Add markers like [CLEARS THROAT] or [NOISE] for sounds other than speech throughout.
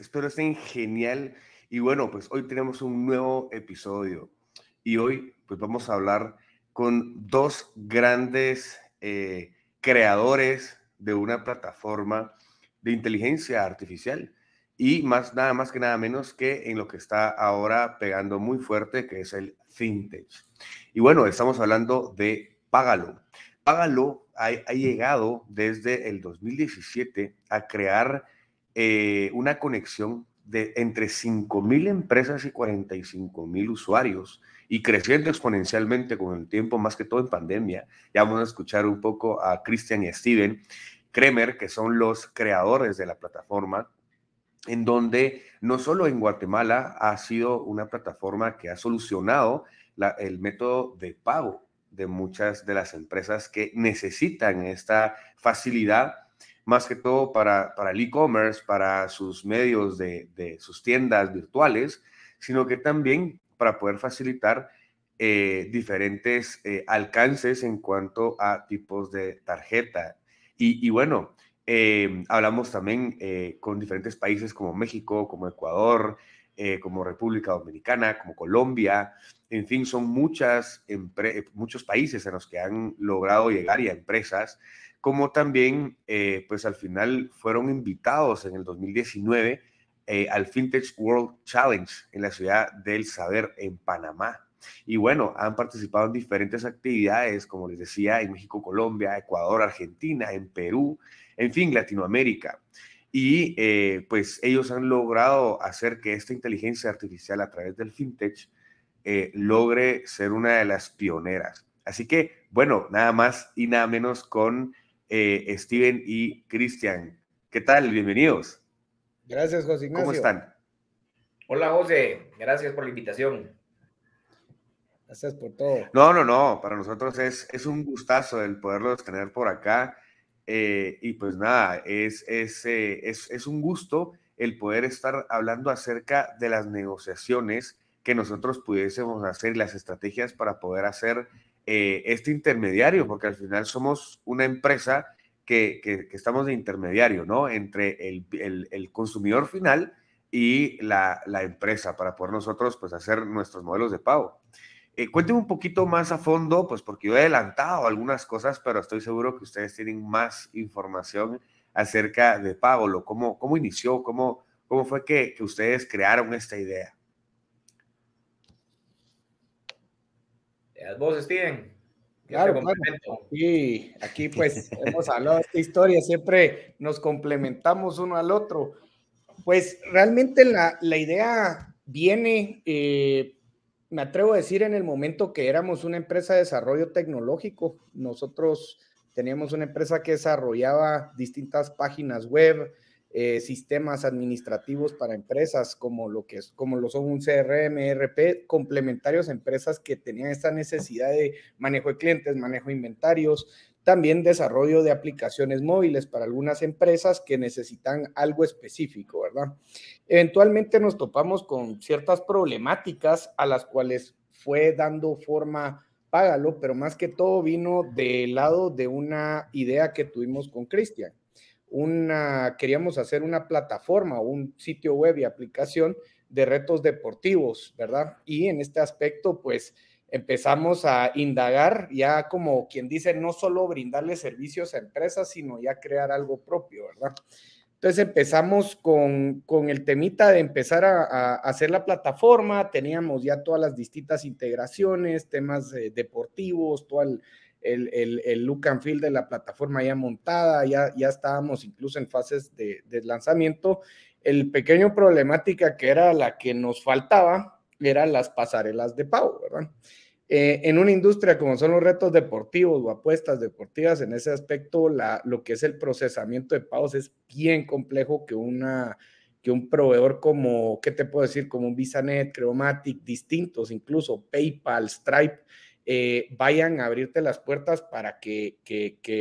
espero estén genial. Y bueno, pues hoy tenemos un nuevo episodio. Y hoy pues vamos a hablar con dos grandes eh, creadores de una plataforma de inteligencia artificial. Y más nada más que nada menos que en lo que está ahora pegando muy fuerte, que es el fintech. Y bueno, estamos hablando de Págalo. Págalo ha, ha llegado desde el 2017 a crear eh, una conexión de entre 5.000 empresas y 45.000 usuarios y creciendo exponencialmente con el tiempo, más que todo en pandemia. Ya vamos a escuchar un poco a Christian y Steven Kremer, que son los creadores de la plataforma, en donde no solo en Guatemala ha sido una plataforma que ha solucionado el método de pago de muchas de las empresas que necesitan esta facilidad más que todo para, para el e-commerce, para sus medios de, de, sus tiendas virtuales, sino que también para poder facilitar eh, diferentes eh, alcances en cuanto a tipos de tarjeta. Y, y bueno, em, hablamos también eh, con diferentes países como México, como Ecuador, como República Dominicana, como Colombia, en fin, son muchas muchos países en los que han logrado llegar y a empresas como también, eh, pues al final fueron invitados en el 2019 eh, al FinTech World Challenge en la ciudad del saber en Panamá. Y bueno, han participado en diferentes actividades, como les decía, en México, Colombia, Ecuador, Argentina, en Perú, en fin, Latinoamérica. Y eh, pues ellos han logrado hacer que esta inteligencia artificial a través del FinTech logre ser una de las pioneras. Así que, bueno, nada más y nada menos con eh, Steven y Cristian. ¿Qué tal? Bienvenidos. Gracias, José ¿Cómo están? Hola, José. Gracias por la invitación. Gracias por todo. No, no, no. Para nosotros es, un gustazo el poderlos tener por acá. Eh, y pues nada, eh, es, es un gusto el poder estar hablando acerca de las negociaciones que nosotros pudiésemos hacer y las estrategias para poder hacer eh, este intermediario, porque al final somos una empresa que, que, estamos de intermediario, ¿no? Entre el, el, consumidor final y la, la, empresa para poder nosotros pues hacer nuestros modelos de pago. Eh, Cuéntenme un poquito más a fondo, pues porque yo he adelantado algunas cosas, pero estoy seguro que ustedes tienen más información acerca de Pablo. ¿Cómo, cómo inició? ¿Cómo, cómo fue que, que ustedes crearon esta idea? Vos, Steven. Claro, claro. Y aquí pues [LAUGHS] hemos hablado de esta historia, siempre nos complementamos uno al otro. Pues realmente la, idea viene, eh, me atrevo a decir, en el momento que éramos una empresa de desarrollo tecnológico. Nosotros teníamos una empresa que desarrollaba distintas páginas web, eh, sistemas administrativos para empresas como lo que como lo son un CRM, ERP, complementarios a empresas que tenían esta necesidad de manejo de clientes, manejo de inventarios, también desarrollo de aplicaciones móviles para algunas empresas que necesitan algo específico, ¿verdad? Eventualmente nos topamos con ciertas problemáticas a las cuales fue dando forma Págalo, pero más que todo vino del lado de una idea que tuvimos con Cristian una, queríamos hacer una plataforma, un sitio web y aplicación de retos deportivos, ¿verdad? Y en este aspecto, pues empezamos a indagar ya como quien dice, no solo brindarle servicios a empresas, sino ya crear algo propio, ¿verdad? Entonces empezamos con, el temita de empezar a, hacer la plataforma, teníamos ya todas las distintas integraciones, temas eh, deportivos, todo el el, look and feel de la plataforma ya montada, ya, ya estábamos incluso en fases de, lanzamiento. El pequeño problemática que era la que nos faltaba eran las pasarelas de pago, ¿verdad? Eh, en una industria como son los retos deportivos o apuestas deportivas, en ese aspecto la, lo que es el procesamiento de pagos es bien complejo que una que un proveedor como, ¿qué te puedo decir? Como un VisaNet, Creomatic, distintos, incluso PayPal, Stripe, eh, vayan a abrirte las puertas para que,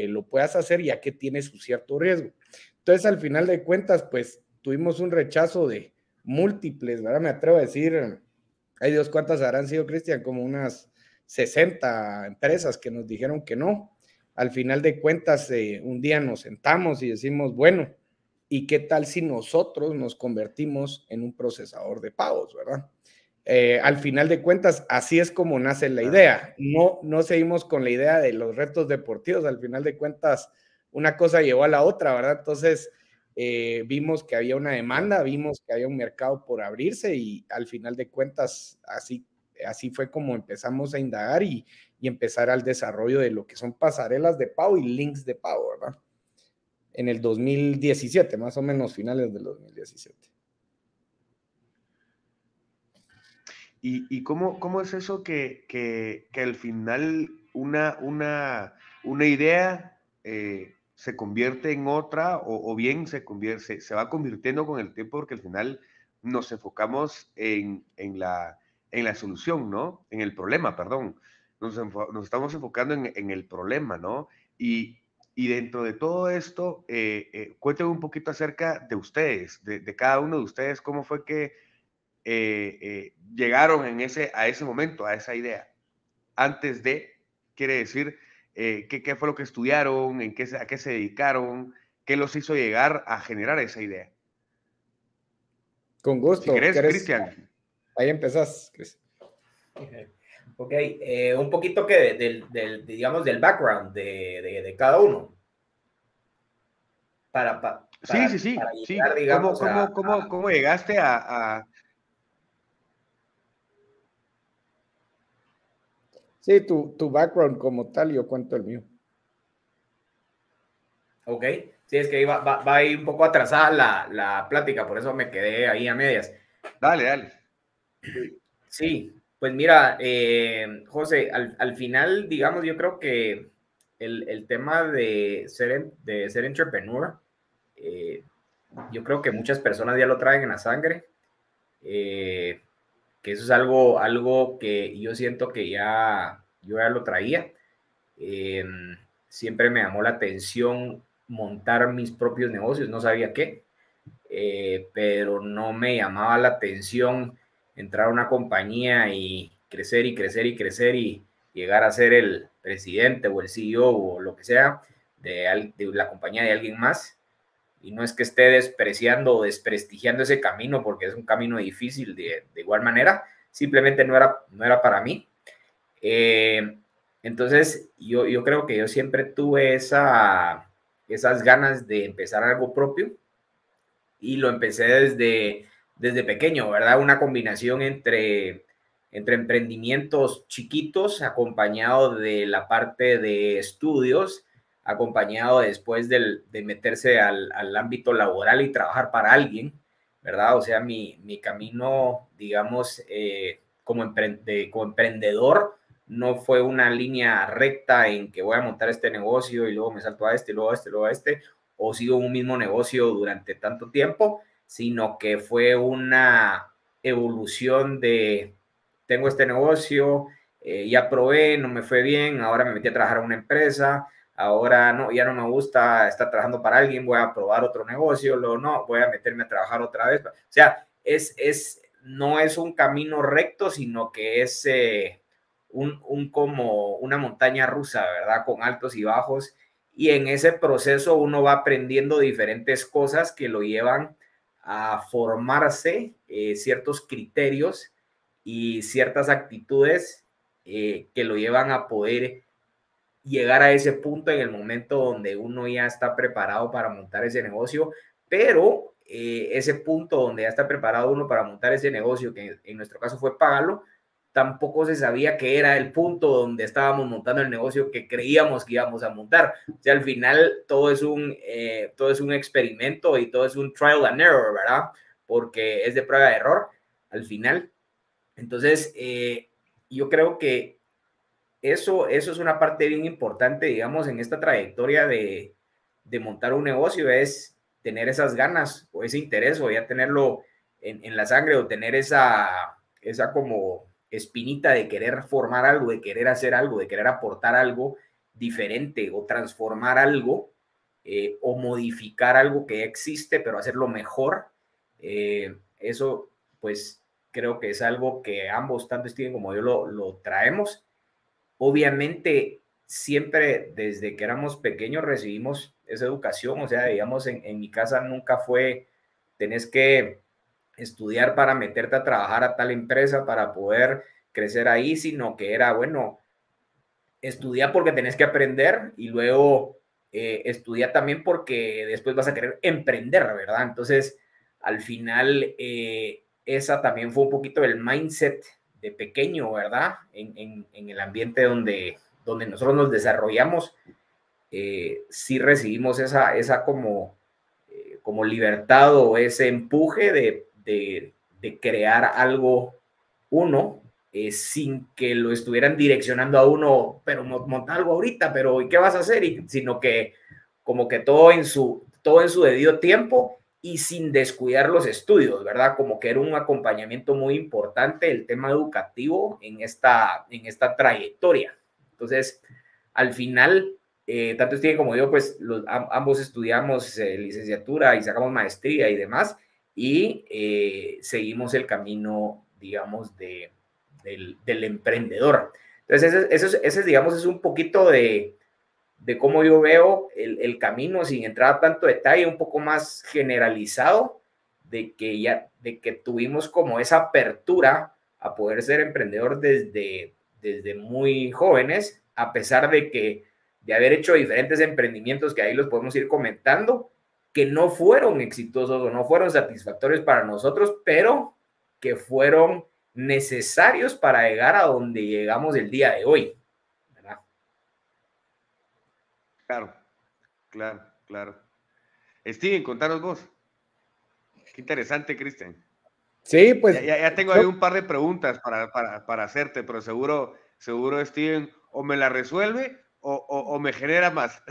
lo puedas hacer ya que tiene su cierto riesgo. Entonces, al final de cuentas, pues tuvimos un rechazo de múltiples, ¿verdad? Me atrevo a decir, ay Dios, ¿cuántas habrán sido, Cristian? Como unas 60 empresas que nos dijeron que no. Al final de cuentas, eh, un día nos sentamos y decimos, bueno, ¿y qué tal si nosotros nos convertimos en un procesador de pagos, verdad? Eh, al final de cuentas, así es como nace la idea. No, no seguimos con la idea de los retos deportivos. Al final de cuentas, una cosa llevó a la otra, ¿verdad? Entonces, eh, vimos que había una demanda, vimos que había un mercado por abrirse y al final de cuentas, así, así fue como empezamos a indagar y, y empezar al desarrollo de lo que son pasarelas de pago y links de pago, ¿verdad? En el 2017, más o menos finales del 2017. ¿Y, cómo, cómo, es eso que, al final una, una, una idea eh, se convierte en otra o, bien se, se va convirtiendo con el tiempo porque al final nos enfocamos en, la, en la solución, ¿no? En el problema, perdón. Nos, estamos enfocando en, el problema, ¿no? Y, dentro de todo esto, eh, eh un poquito acerca de ustedes, de, de cada uno de ustedes, cómo fue que eh, eh, llegaron en ese, a ese momento, a esa idea. Antes de, quiere decir, eh, qué, fue lo que estudiaron, en qué, a qué se dedicaron, qué los hizo llegar a generar esa idea. Con gusto. Cristian. Ahí empezás, Cristian. Ok, un poquito que del, digamos, del background de, cada uno. Para, para, sí, sí, sí. Digamos, ¿Cómo, llegaste a Sí, tu, background como tal, yo cuento el mío. Ok, sí, es que iba, va, va ahí un poco atrasada la, plática, por eso me quedé ahí a medias. Dale, dale. Sí, pues mira, eh, José, al, final, digamos, yo creo que el, tema de ser, de ser entrepreneur, eh, yo creo que muchas personas ya lo traen en la sangre. Eh, que eso es algo, algo que yo siento que ya, yo ya lo traía. Em, siempre me llamó la atención montar mis propios negocios, no sabía qué, eh, pero no me llamaba la atención entrar a una compañía y crecer y crecer y crecer y llegar a ser el presidente o el CEO o lo que sea de la compañía de alguien más y no es que esté despreciando o desprestigiando ese camino porque es un camino difícil de, igual manera, simplemente no era, no era para mí. Eh, entonces, yo, creo que yo siempre tuve esa, esas ganas de empezar algo propio y lo empecé desde, desde pequeño, ¿verdad? Una combinación entre, entre emprendimientos chiquitos acompañado de la parte de estudios acompañado después de meterse al, ámbito laboral y trabajar para alguien, ¿verdad? O sea, mi, mi camino, digamos, eh, como, como emprendedor, no fue una línea recta en que voy a montar este negocio y luego me salto a este, luego a este, luego a este, o sigo un mismo negocio durante tanto tiempo, sino que fue una evolución de, tengo este negocio, eh, ya probé, no me fue bien, ahora me metí a trabajar a una empresa, ahora no, ya no me gusta estar trabajando para alguien, voy a probar otro negocio, luego no, voy a meterme a trabajar otra vez. O sea, es, es, no es un camino recto, sino que es eh, un, como una montaña rusa, ¿verdad? Con altos y bajos. Y en ese proceso uno va aprendiendo diferentes cosas que lo llevan a formarse eh, ciertos criterios y ciertas actitudes eh, que lo llevan a poder llegar a ese punto en el momento donde uno ya está preparado para montar ese negocio, pero eh, ese punto donde ya está preparado uno para montar ese negocio, que en nuestro caso fue pagarlo, tampoco se sabía que era el punto donde estábamos montando el negocio que creíamos que íbamos a montar. O sea, al final todo es un, eh, todo es un experimento y todo es un trial and error, ¿verdad? Porque es de prueba de error al final. Entonces, eh, yo creo que eso, eso es una parte bien importante, digamos, en esta trayectoria de, montar un negocio, es tener esas ganas o ese interés o ya tenerlo en, la sangre o tener esa, esa como espinita de querer formar algo, de querer hacer algo, de querer aportar algo diferente o transformar algo eh, o modificar algo que existe, pero hacerlo mejor. Eh, eso, pues, creo que es algo que ambos, tanto Steven como yo, lo, lo traemos obviamente siempre desde que éramos pequeños recibimos esa educación, o sea, digamos, en, mi casa nunca fue, tenés que estudiar para meterte a trabajar a tal empresa para poder crecer ahí, sino que era, bueno, estudia porque tenés que aprender y luego eh, estudia también porque después vas a querer emprender, ¿verdad? Entonces, al final, eh, esa también fue un poquito el mindset de pequeño, ¿verdad? En, el ambiente donde, donde nosotros nos desarrollamos, eh, sí recibimos esa, esa como, eh, como libertad o ese empuje de, de, crear algo uno eh, sin que lo estuvieran direccionando a uno, pero monta algo ahorita, pero ¿y qué vas a hacer? sino que como que todo en su, todo en su debido tiempo y sin descuidar los estudios, ¿verdad? Como que era un acompañamiento muy importante el tema educativo en esta, en esta trayectoria. Entonces, al final, eh, tanto usted como yo, pues ambos estudiamos eh, licenciatura y sacamos maestría y demás, y eh, seguimos el camino, digamos, de, del, emprendedor. Entonces, eso, eso, ese, digamos, es un poquito de, de cómo yo veo el, camino sin entrar a tanto detalle, un poco más generalizado, de que ya de que tuvimos como esa apertura a poder ser emprendedor desde, desde muy jóvenes, a pesar de que de haber hecho diferentes emprendimientos que ahí los podemos ir comentando, que no fueron exitosos o no fueron satisfactorios para nosotros, pero que fueron necesarios para llegar a donde llegamos el día de hoy. Claro, claro, claro. Steven, contanos vos. Qué interesante, Cristian. Sí, pues. Ya, tengo ahí un par de preguntas para, hacerte, pero seguro, seguro Steven o me la resuelve o, me genera más.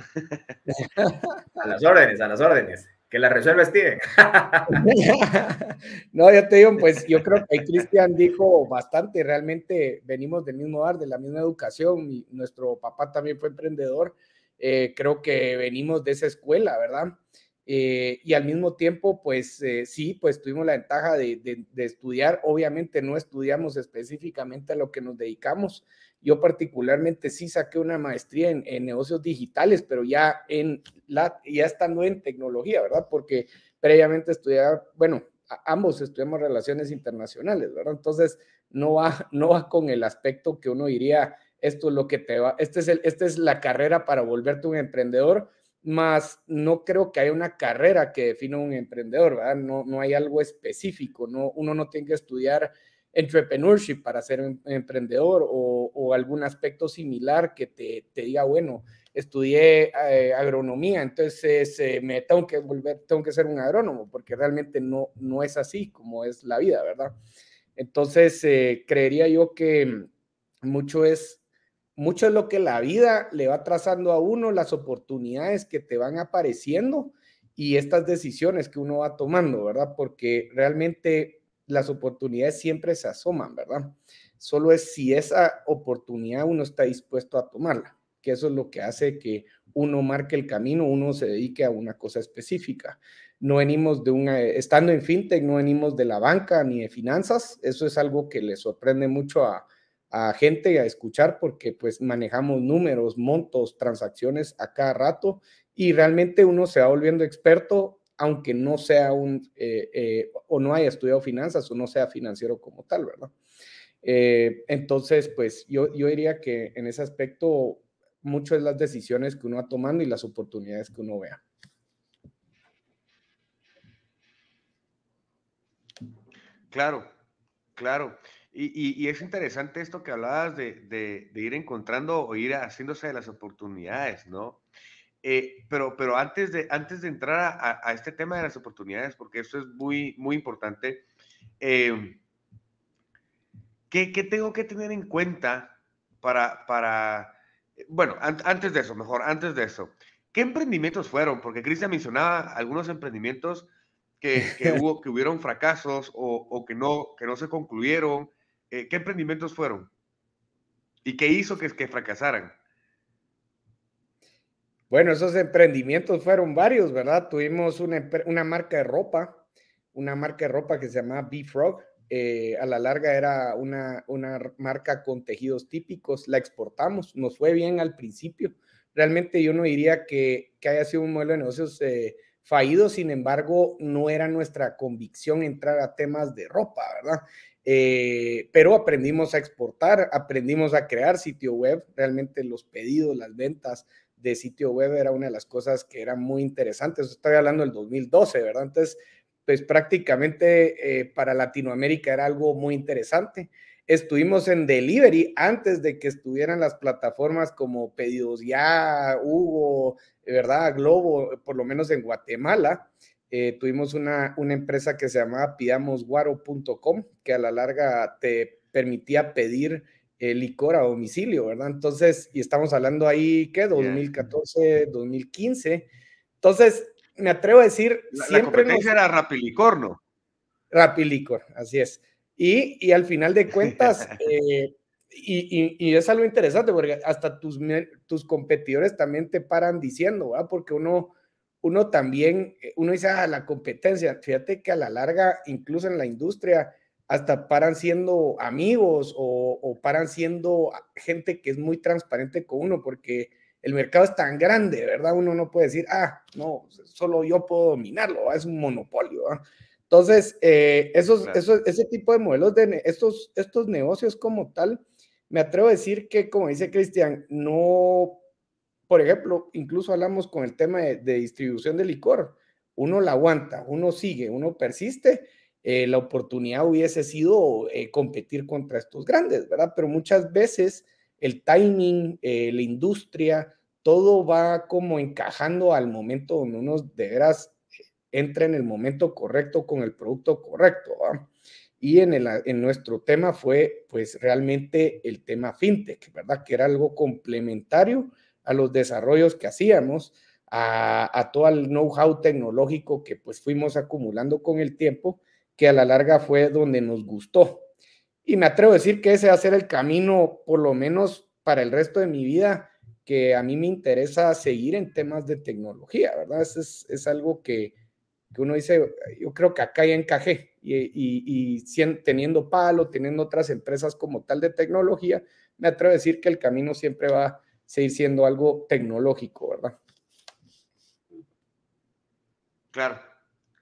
a las órdenes, a las órdenes. Que la resuelva Steven. [LAUGHS] no, yo te digo, pues yo creo que Cristian dijo bastante, realmente venimos del mismo hogar, de la misma educación, y nuestro papá también fue emprendedor. Eh, creo que venimos de esa escuela, ¿verdad? Eh, y al mismo tiempo, pues eh, sí, pues tuvimos la ventaja de, estudiar. Obviamente no estudiamos específicamente a lo que nos dedicamos. Yo particularmente sí saqué una maestría en, negocios digitales, pero ya, en la, ya estando en tecnología, ¿verdad? Porque previamente estudiaba, bueno, ambos estudiamos relaciones internacionales, ¿verdad? Entonces no va, [LAUGHS] no va con el aspecto que uno diría esto es lo que te va, este es el, esta es la carrera para volverte un emprendedor, más no creo que haya una carrera que defina un emprendedor, ¿verdad? No, no hay algo específico, no, uno no tiene que estudiar entrepreneurship para ser un emprendedor o, algún aspecto similar que te, te diga, bueno, estudié eh, agronomía, entonces eh, me tengo que volver, tengo que ser un agrónomo, porque realmente no, no es así como es la vida, ¿verdad? Entonces, eh, creería yo que mucho es mucho es lo que la vida le va trazando a uno, las oportunidades que te van apareciendo y estas decisiones que uno va tomando, ¿verdad? Porque realmente las oportunidades siempre se asoman, ¿verdad? Solo es si esa oportunidad uno está dispuesto a tomarla, que eso es lo que hace que uno marque el camino, uno se dedique a una cosa específica. No venimos de una, estando en fintech, no venimos de la banca ni de finanzas, eso es algo que le sorprende mucho a, a gente a escuchar porque pues manejamos números, montos, transacciones a cada rato y realmente uno se va volviendo experto aunque no sea un eh, eh, o no haya estudiado finanzas o no sea financiero como tal, ¿verdad? Eh, entonces, pues yo, yo diría que en ese aspecto mucho es las decisiones que uno va tomando y las oportunidades que uno vea. Claro, claro. Y, es interesante esto que hablabas de, ir encontrando o ir haciéndose de las oportunidades, ¿no? Eh, pero, antes de, entrar a, este tema de las oportunidades, porque eso es muy, importante, eh, ¿qué, tengo que tener en cuenta para, eh, bueno, antes de eso, mejor, antes de eso, ¿qué emprendimientos fueron? Porque Cristian mencionaba algunos emprendimientos que, [LAUGHS] hubo, que hubieron fracasos o, que no se concluyeron eh, ¿qué emprendimientos fueron? ¿Y qué hizo que, fracasaran? Bueno, esos emprendimientos fueron varios, ¿verdad? Tuvimos una, marca de ropa, una marca de ropa que se llamaba B-Frog. Eh, a la larga era una, marca con tejidos típicos, la exportamos, nos fue bien al principio. Realmente yo no diría que, haya sido un modelo de negocios eh, fallido, sin embargo, no era nuestra convicción entrar a temas de ropa, ¿verdad? Eh, pero aprendimos a exportar, aprendimos a crear sitio web, realmente los pedidos, las ventas de sitio web era una de las cosas que era muy interesantes, estoy hablando del 2012, ¿verdad? Entonces, pues prácticamente eh, para Latinoamérica era algo muy interesante. Estuvimos en delivery antes de que estuvieran las plataformas como Pedidos Ya, Hugo, ¿verdad? Globo, por lo menos en Guatemala. Eh, tuvimos una, una, empresa que se llamaba pidamosguaro.com, que a la larga te permitía pedir eh, licor a domicilio, ¿verdad? Entonces, y estamos hablando ahí, ¿qué? 2014, 2015. Entonces, me atrevo a decir, siempre... me competencia era Rapilicor, ¿no? [LAUGHS] Rapilicor, así es. Y, y, al final de cuentas, [LAUGHS] eh, y, es algo interesante, porque hasta tus, tus competidores también te paran diciendo, ¿verdad? Porque uno uno también, eh, uno dice, ah, la competencia, fíjate que a la larga, incluso en la industria, hasta paran siendo amigos o, paran siendo gente que es muy transparente con uno, porque el mercado es tan grande, ¿verdad? Uno no puede decir, ah, no, solo yo puedo dominarlo, ah, es un monopolio. ¿ah? Entonces, eh, esos, ese tipo de modelos de estos, estos negocios como tal, me atrevo a decir que, como dice Cristian, no por ejemplo, incluso hablamos con el tema de, distribución de licor, uno la aguanta, uno sigue, uno persiste, eh, la oportunidad hubiese sido eh, competir contra estos grandes, ¿verdad? Pero muchas veces el timing, eh, la industria, todo va como encajando al momento donde uno de veras entra en el momento correcto con el producto correcto. Y en, el, en nuestro tema fue pues realmente el tema fintech, ¿verdad? Que era algo complementario a los desarrollos que hacíamos, a, todo el know-how tecnológico que pues fuimos acumulando con el tiempo, que a la larga fue donde nos gustó. Y me atrevo a decir que ese va a ser el camino, por lo menos para el resto de mi vida, que a mí me interesa seguir en temas de tecnología, ¿verdad? es, algo que, que, uno dice, yo creo que acá ya encajé y, y, y, teniendo Palo, teniendo otras empresas como tal de tecnología, me atrevo a decir que el camino siempre va seguir siendo algo tecnológico, ¿verdad? Claro,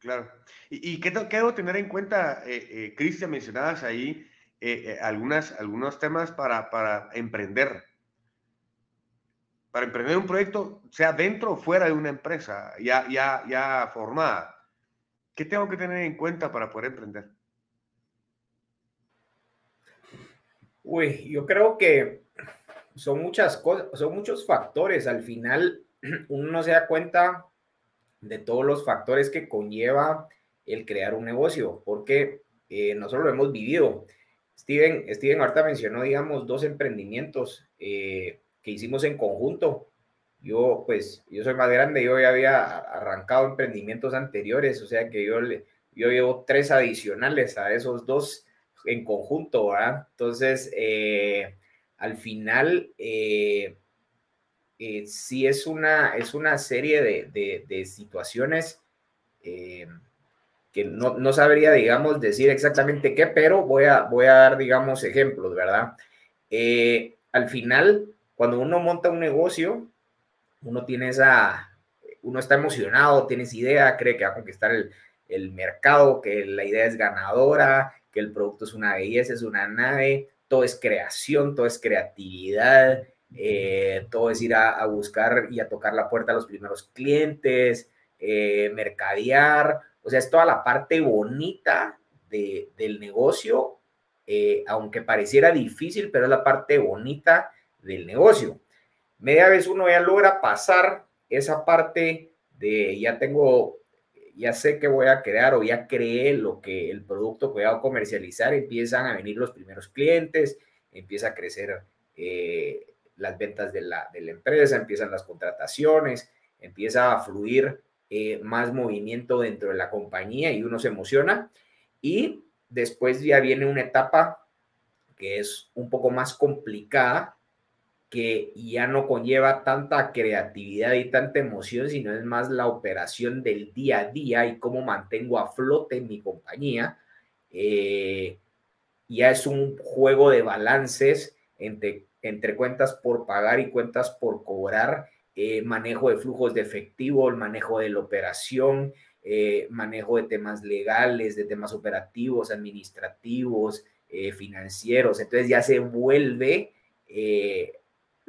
claro. ¿Y, qué, debo tener en cuenta, eh, eh, Cristian? Mencionabas ahí eh, algunas, algunos temas para, emprender. Para emprender un proyecto, sea dentro o fuera de una empresa ya, ya, ya formada. ¿Qué tengo que tener en cuenta para poder emprender? Uy, yo creo que son muchas cosas, son muchos factores. Al final, [CLEARS THROAT] uno no se da cuenta de todos los factores que conlleva el crear un negocio, porque eh, nosotros lo hemos vivido. Steven, Steven ahorita mencionó, digamos, dos emprendimientos eh, que hicimos en conjunto. Yo, pues, yo soy más grande, yo ya había arrancado emprendimientos anteriores, o sea que yo, yo llevo tres adicionales a esos dos en conjunto, ¿verdad? Entonces, eh, al final eh, eh, sí es una, es una serie de, de, situaciones eh, que no, sabría, digamos, decir exactamente qué, pero voy a, voy a dar, digamos, ejemplos, ¿verdad? al final, cuando uno monta un negocio, uno tiene esa, uno está emocionado, tienes idea, cree que va a conquistar el, el mercado, que la idea es ganadora, que el producto es una belleza, es una nave, todo es creación, todo es creatividad, eh, todo es ir a, buscar y a tocar la puerta a los primeros clientes, eh, mercadear, o sea, es toda la parte bonita del negocio, eh, aunque pareciera difícil, pero es la parte bonita del negocio. Media vez uno ya logra pasar esa parte de ya tengo ya sé que voy a crear o ya creé lo que el producto que voy a comercializar, empiezan a venir los primeros clientes, empieza a crecer eh, las ventas de la, empresa, empiezan las contrataciones, empieza a fluir eh, más movimiento dentro de la compañía y uno se emociona. Y después ya viene una etapa que es un poco más complicada, que ya no conlleva tanta creatividad y tanta emoción, sino es más la operación del día a día y cómo mantengo a flote mi compañía. Eh, ya es un juego de balances entre, cuentas por pagar y cuentas por cobrar, eh, manejo de flujos de efectivo, el manejo de la operación, eh, manejo de temas legales, de temas operativos, administrativos, financieros. Entonces ya se vuelve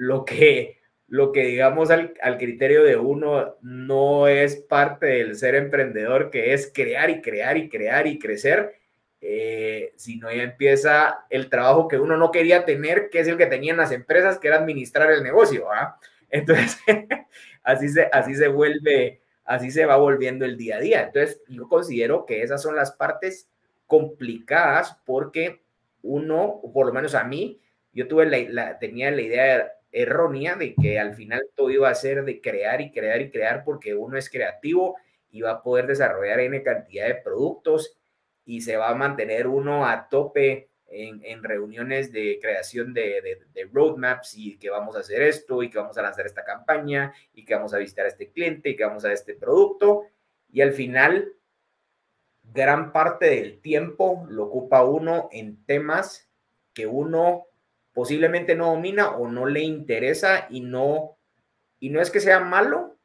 lo que, lo que digamos al, al, criterio de uno no es parte del ser emprendedor, que es crear y crear y crear y crecer, eh, sino ya empieza el trabajo que uno no quería tener, que es el que tenían las empresas, que era administrar el negocio. ¿ah? [LAUGHS] Entonces, [LAUGHS] así, se, así se vuelve, así se va volviendo el día a día. Entonces, yo considero que esas son las partes complicadas porque uno, por lo menos a mí, yo tuve la, la tenía la idea de, errónea de que al final todo iba a ser de crear y crear y crear porque uno es creativo y va a poder desarrollar N cantidad de productos y se va a mantener uno a tope en, reuniones de creación de, de, roadmaps y que vamos a hacer esto y que vamos a lanzar esta campaña y que vamos a visitar a este cliente y que vamos a este producto y al final gran parte del tiempo lo ocupa uno en temas que uno posiblemente no domina o no le interesa y no, y no es que sea malo,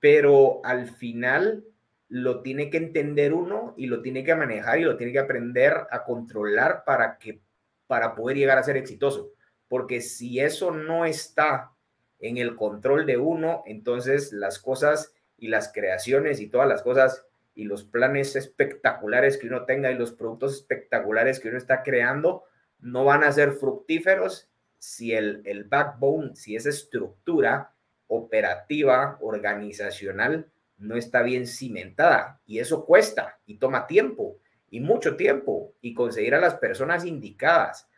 pero al final lo tiene que entender uno y lo tiene que manejar y lo tiene que aprender a controlar para que para poder llegar a ser exitoso, porque si eso no está en el control de uno, entonces las cosas y las creaciones y todas las cosas y los planes espectaculares que uno tenga y los productos espectaculares que uno está creando no van a ser fructíferos si el, el backbone, si esa estructura operativa, organizacional, no está bien cimentada. Y eso cuesta y toma tiempo y mucho tiempo y conseguir a las personas indicadas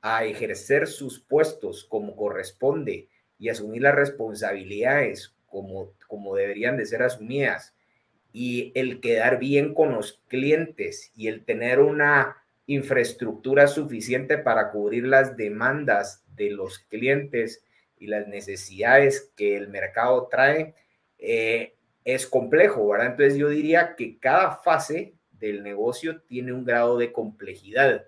a ejercer sus puestos como corresponde y asumir las responsabilidades como, como deberían de ser asumidas y el quedar bien con los clientes y el tener una infraestructura suficiente para cubrir las demandas de los clientes y las necesidades que el mercado trae, eh, es complejo, ¿verdad? Entonces yo diría que cada fase del negocio tiene un grado de complejidad,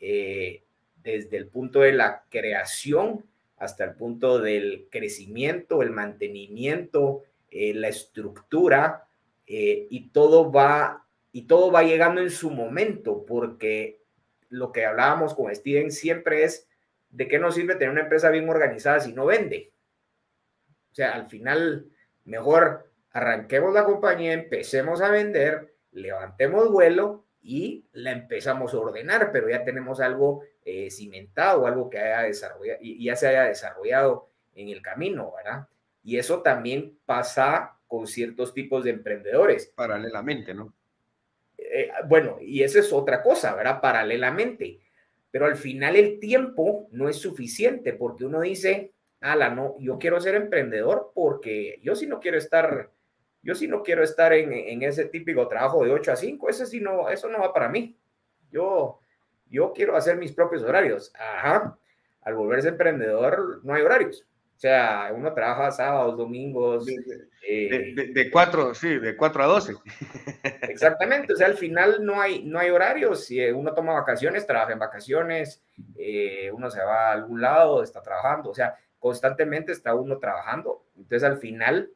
eh, desde el punto de la creación hasta el punto del crecimiento, el mantenimiento, eh, la estructura, y todo va y todo va llegando en su momento, porque lo que hablábamos con Steven siempre es de qué nos sirve tener una empresa bien organizada si no vende. O sea, al final, mejor arranquemos la compañía, empecemos a vender, levantemos vuelo y la empezamos a ordenar, pero ya tenemos algo eh, cimentado, algo que haya desarrollado, y ya se haya desarrollado en el camino, ¿verdad? Y eso también pasa con ciertos tipos de emprendedores. Paralelamente, ¿no? bueno, y esa es otra cosa, ¿verdad? Paralelamente. Pero al final el tiempo no es suficiente porque uno dice, ala, no, yo quiero ser emprendedor porque yo sí no quiero estar, yo sí no quiero estar en, ese típico trabajo de 8 a 5, ese sí no, eso no va para mí. Yo, yo quiero hacer mis propios horarios. Ajá, al volverse emprendedor no hay horarios. O sea, uno trabaja sábados, domingos. Eh, de, cuatro, sí, de cuatro a doce. [LAUGHS] Exactamente, o sea, al final no hay, no hay horarios. Si eh, uno toma vacaciones, trabaja en vacaciones. Eh, uno se va a algún lado, está trabajando, o sea, constantemente está uno trabajando. Entonces, al final,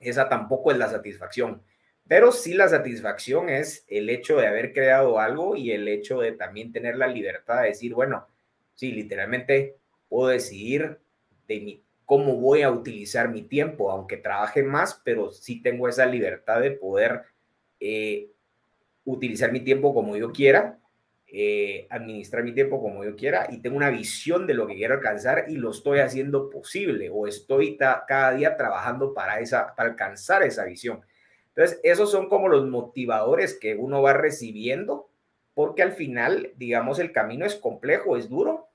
esa tampoco es la satisfacción. Pero sí la satisfacción es el hecho de haber creado algo y el hecho de también tener la libertad de decir, bueno, sí, literalmente puedo decidir cómo voy a utilizar mi tiempo, aunque trabaje más, pero sí tengo esa libertad de poder eh, utilizar mi tiempo como yo quiera, eh, administrar mi tiempo como yo quiera y tengo una visión de lo que quiero alcanzar y lo estoy haciendo posible o estoy cada día trabajando para, esa, para alcanzar esa visión. Entonces, esos son como los motivadores que uno va recibiendo porque al final, digamos, el camino es complejo, es duro,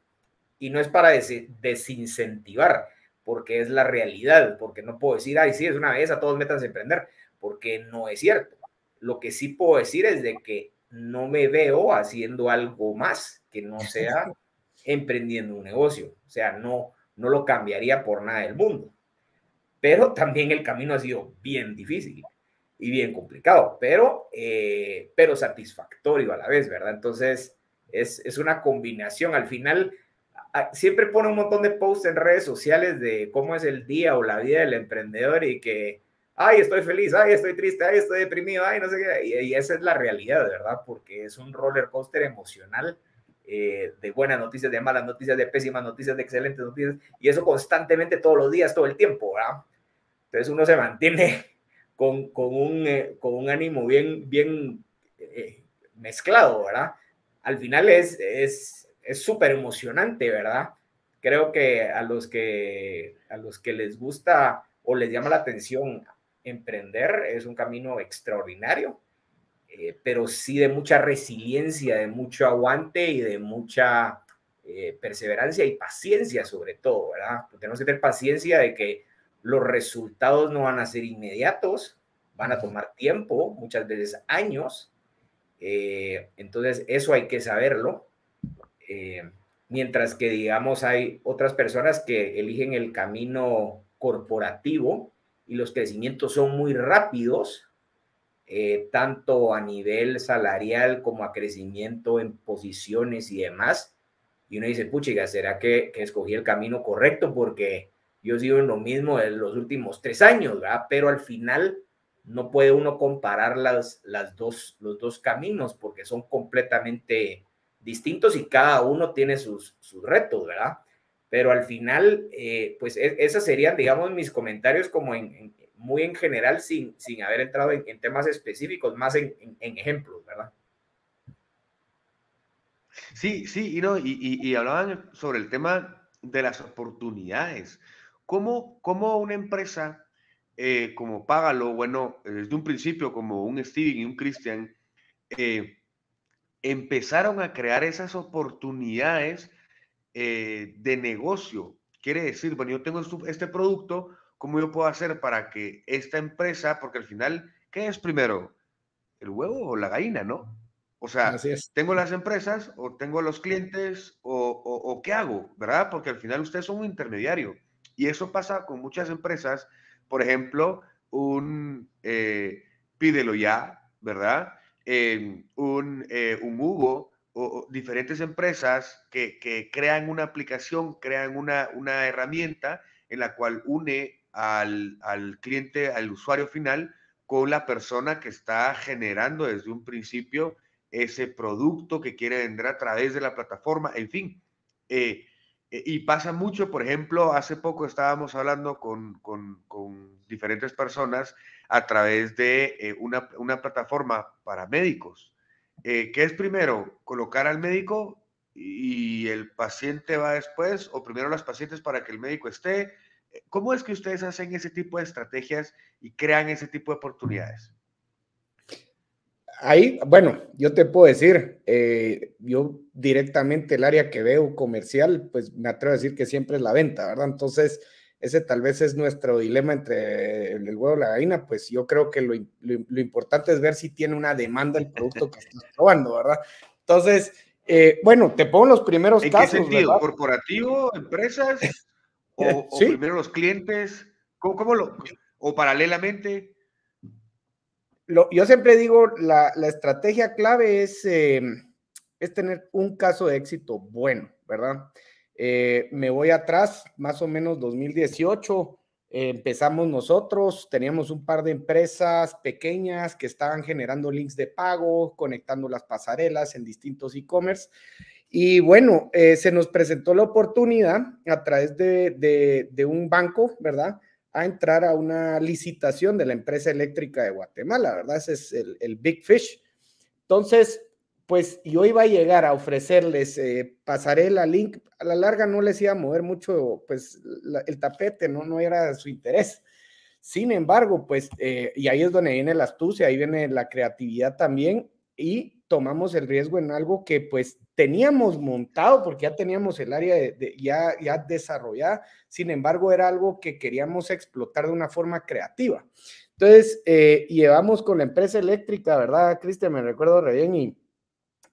y no es para desincentivar, porque es la realidad, porque no puedo decir, ay, sí, es una vez, a todos metas a emprender, porque no es cierto. Lo que sí puedo decir es de que no me veo haciendo algo más que no sea [LAUGHS] emprendiendo un negocio. O sea, no, no lo cambiaría por nada del mundo. Pero también el camino ha sido bien difícil y bien complicado, pero, eh, pero satisfactorio a la vez, ¿verdad? Entonces, es, es una combinación. Al final, Ah, siempre pone un montón de posts en redes sociales de cómo es el día o la vida del emprendedor y que, ay, estoy feliz, ay, estoy triste, ay, estoy deprimido, ay, no sé qué. Y, esa es la realidad, ¿verdad? Porque es un roller coaster emocional eh, de buenas noticias, de malas noticias, de pésimas noticias, de excelentes noticias, y eso constantemente todos los días, todo el tiempo, ¿verdad? Entonces uno se mantiene [LAUGHS] con, eh, con, un, ánimo bien, bien eh, mezclado, ¿verdad? Al final es, es, es súper emocionante, ¿verdad? Creo que a los que, a los que les gusta o les llama la atención emprender es un camino extraordinario, eh, pero sí de mucha resiliencia, de mucho aguante y de mucha eh, perseverancia y paciencia sobre todo, ¿verdad? tenemos que tener paciencia de que los resultados no van a ser inmediatos, van a tomar tiempo, muchas veces años. Eh, entonces, eso hay que saberlo. Eh, mientras que, digamos, hay otras personas que eligen el camino corporativo y los crecimientos son muy rápidos, eh, tanto a nivel salarial como a crecimiento en posiciones y demás. Y uno dice, puchiga, ¿será que, escogí el camino correcto? Porque yo sigo en lo mismo en los últimos tres años, ¿verdad? Pero al final no puede uno comparar las, las dos, los dos caminos porque son completamente distintos y cada uno tiene sus, retos, ¿verdad? Pero al final, eh, pues e, esos serían, digamos, mis comentarios como muy en general, sin, sin haber entrado en, temas específicos, más en, ejemplos, ¿verdad? Sí, sí, y, no, y, hablaban sobre el tema de las oportunidades. ¿Cómo, cómo una empresa eh, como Págalo, bueno, desde un principio como un Steven y un Christian, eh, empezaron a crear esas oportunidades eh, de negocio. Quiere decir, bueno, yo tengo este producto, ¿cómo yo puedo hacer para que esta empresa, porque al final, ¿qué es primero? ¿El huevo o la gallina, no? O sea, tengo las empresas o tengo los clientes o, qué hago, ¿verdad? Porque al final ustedes son un intermediario. Y eso pasa con muchas empresas. Por ejemplo, un eh, pídelo ya, ¿verdad? En eh, un, Hugo o, diferentes empresas que, crean una aplicación, crean una, herramienta en la cual une al, al, cliente, al usuario final, con la persona que está generando desde un principio ese producto que quiere vender a través de la plataforma, en fin. Eh, eh, y pasa mucho, por ejemplo, hace poco estábamos hablando con, diferentes personas a través de eh, una, plataforma para médicos, eh, que es primero colocar al médico y el paciente va después, o primero las pacientes para que el médico esté. ¿Cómo es que ustedes hacen ese tipo de estrategias y crean ese tipo de oportunidades? ahí, bueno, yo te puedo decir, eh, yo directamente el área que veo comercial, pues me atrevo a decir que siempre es la venta, ¿verdad? Entonces, ese tal vez es nuestro dilema entre el huevo y la gallina, pues yo creo que lo, importante es ver si tiene una demanda el producto que estás [LAUGHS] probando, ¿verdad? Entonces, eh, bueno, te pongo los primeros casos. sentido? ¿Corporativo? ¿Empresas? [LAUGHS] ¿O, o o primero los clientes? ¿Cómo, cómo lo...? ¿O paralelamente? yo siempre digo, la, estrategia clave es, eh, es tener un caso de éxito bueno, ¿verdad? Eh, me voy atrás, más o menos 2018, eh, empezamos nosotros, teníamos un par de empresas pequeñas que estaban generando links de pago, conectando las pasarelas en distintos e-commerce. Y bueno, se nos presentó la oportunidad a través de un banco, ¿verdad? a entrar a una licitación de la empresa eléctrica de Guatemala, ¿verdad? es el, Big Fish. Entonces, pues yo iba a llegar a ofrecerles eh, pasaré la link, a la larga no les iba a mover mucho, pues el tapete, ¿no? No era su interés. Sin embargo, pues, eh, y ahí es donde viene la astucia, ahí viene la creatividad también, y tomamos el riesgo en algo que pues teníamos montado porque ya teníamos el área ya, ya desarrollada, sin embargo era algo que queríamos explotar de una forma creativa. Entonces, eh, llevamos con la empresa eléctrica, ¿verdad, Cristian? Me recuerdo re bien y,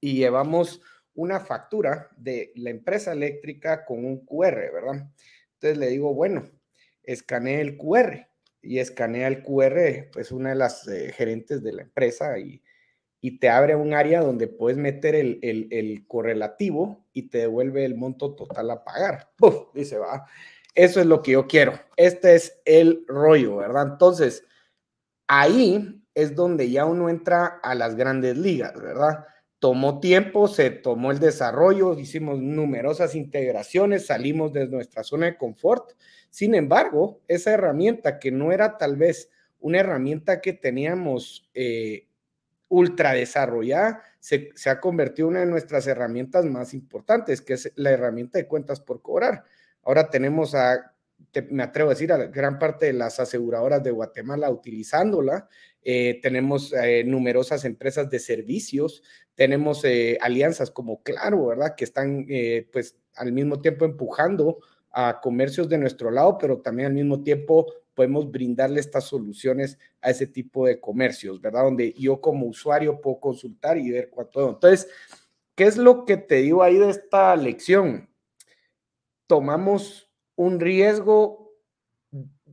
y llevamos una factura de la empresa eléctrica con un QR, ¿verdad? Entonces le digo, bueno, escanea el QR y escanea el QR, pues una de las eh, gerentes de la empresa y y te abre un área donde puedes meter el, correlativo y te devuelve el monto total a pagar. Puf, dice, va. Eso es lo que yo quiero. Este es el rollo, ¿verdad? Entonces, ahí es donde ya uno entra a las grandes ligas, ¿verdad? Tomó tiempo, se tomó el desarrollo, hicimos numerosas integraciones, salimos de nuestra zona de confort. Sin embargo, esa herramienta que no era tal vez una herramienta que teníamos eh, ultra desarrollada, se, ha convertido en una de nuestras herramientas más importantes, que es la herramienta de cuentas por cobrar. Ahora tenemos a, me atrevo a decir, a gran parte de las aseguradoras de Guatemala utilizándola. Eh, tenemos eh, numerosas empresas de servicios, tenemos eh, alianzas como Claro, ¿verdad? Que están pues al mismo tiempo empujando a comercios de nuestro lado, pero también al mismo tiempo podemos brindarle estas soluciones a ese tipo de comercios, ¿verdad? Donde yo como usuario puedo consultar y ver cuánto. Entonces, ¿qué es lo que te digo ahí de esta lección? Tomamos un riesgo,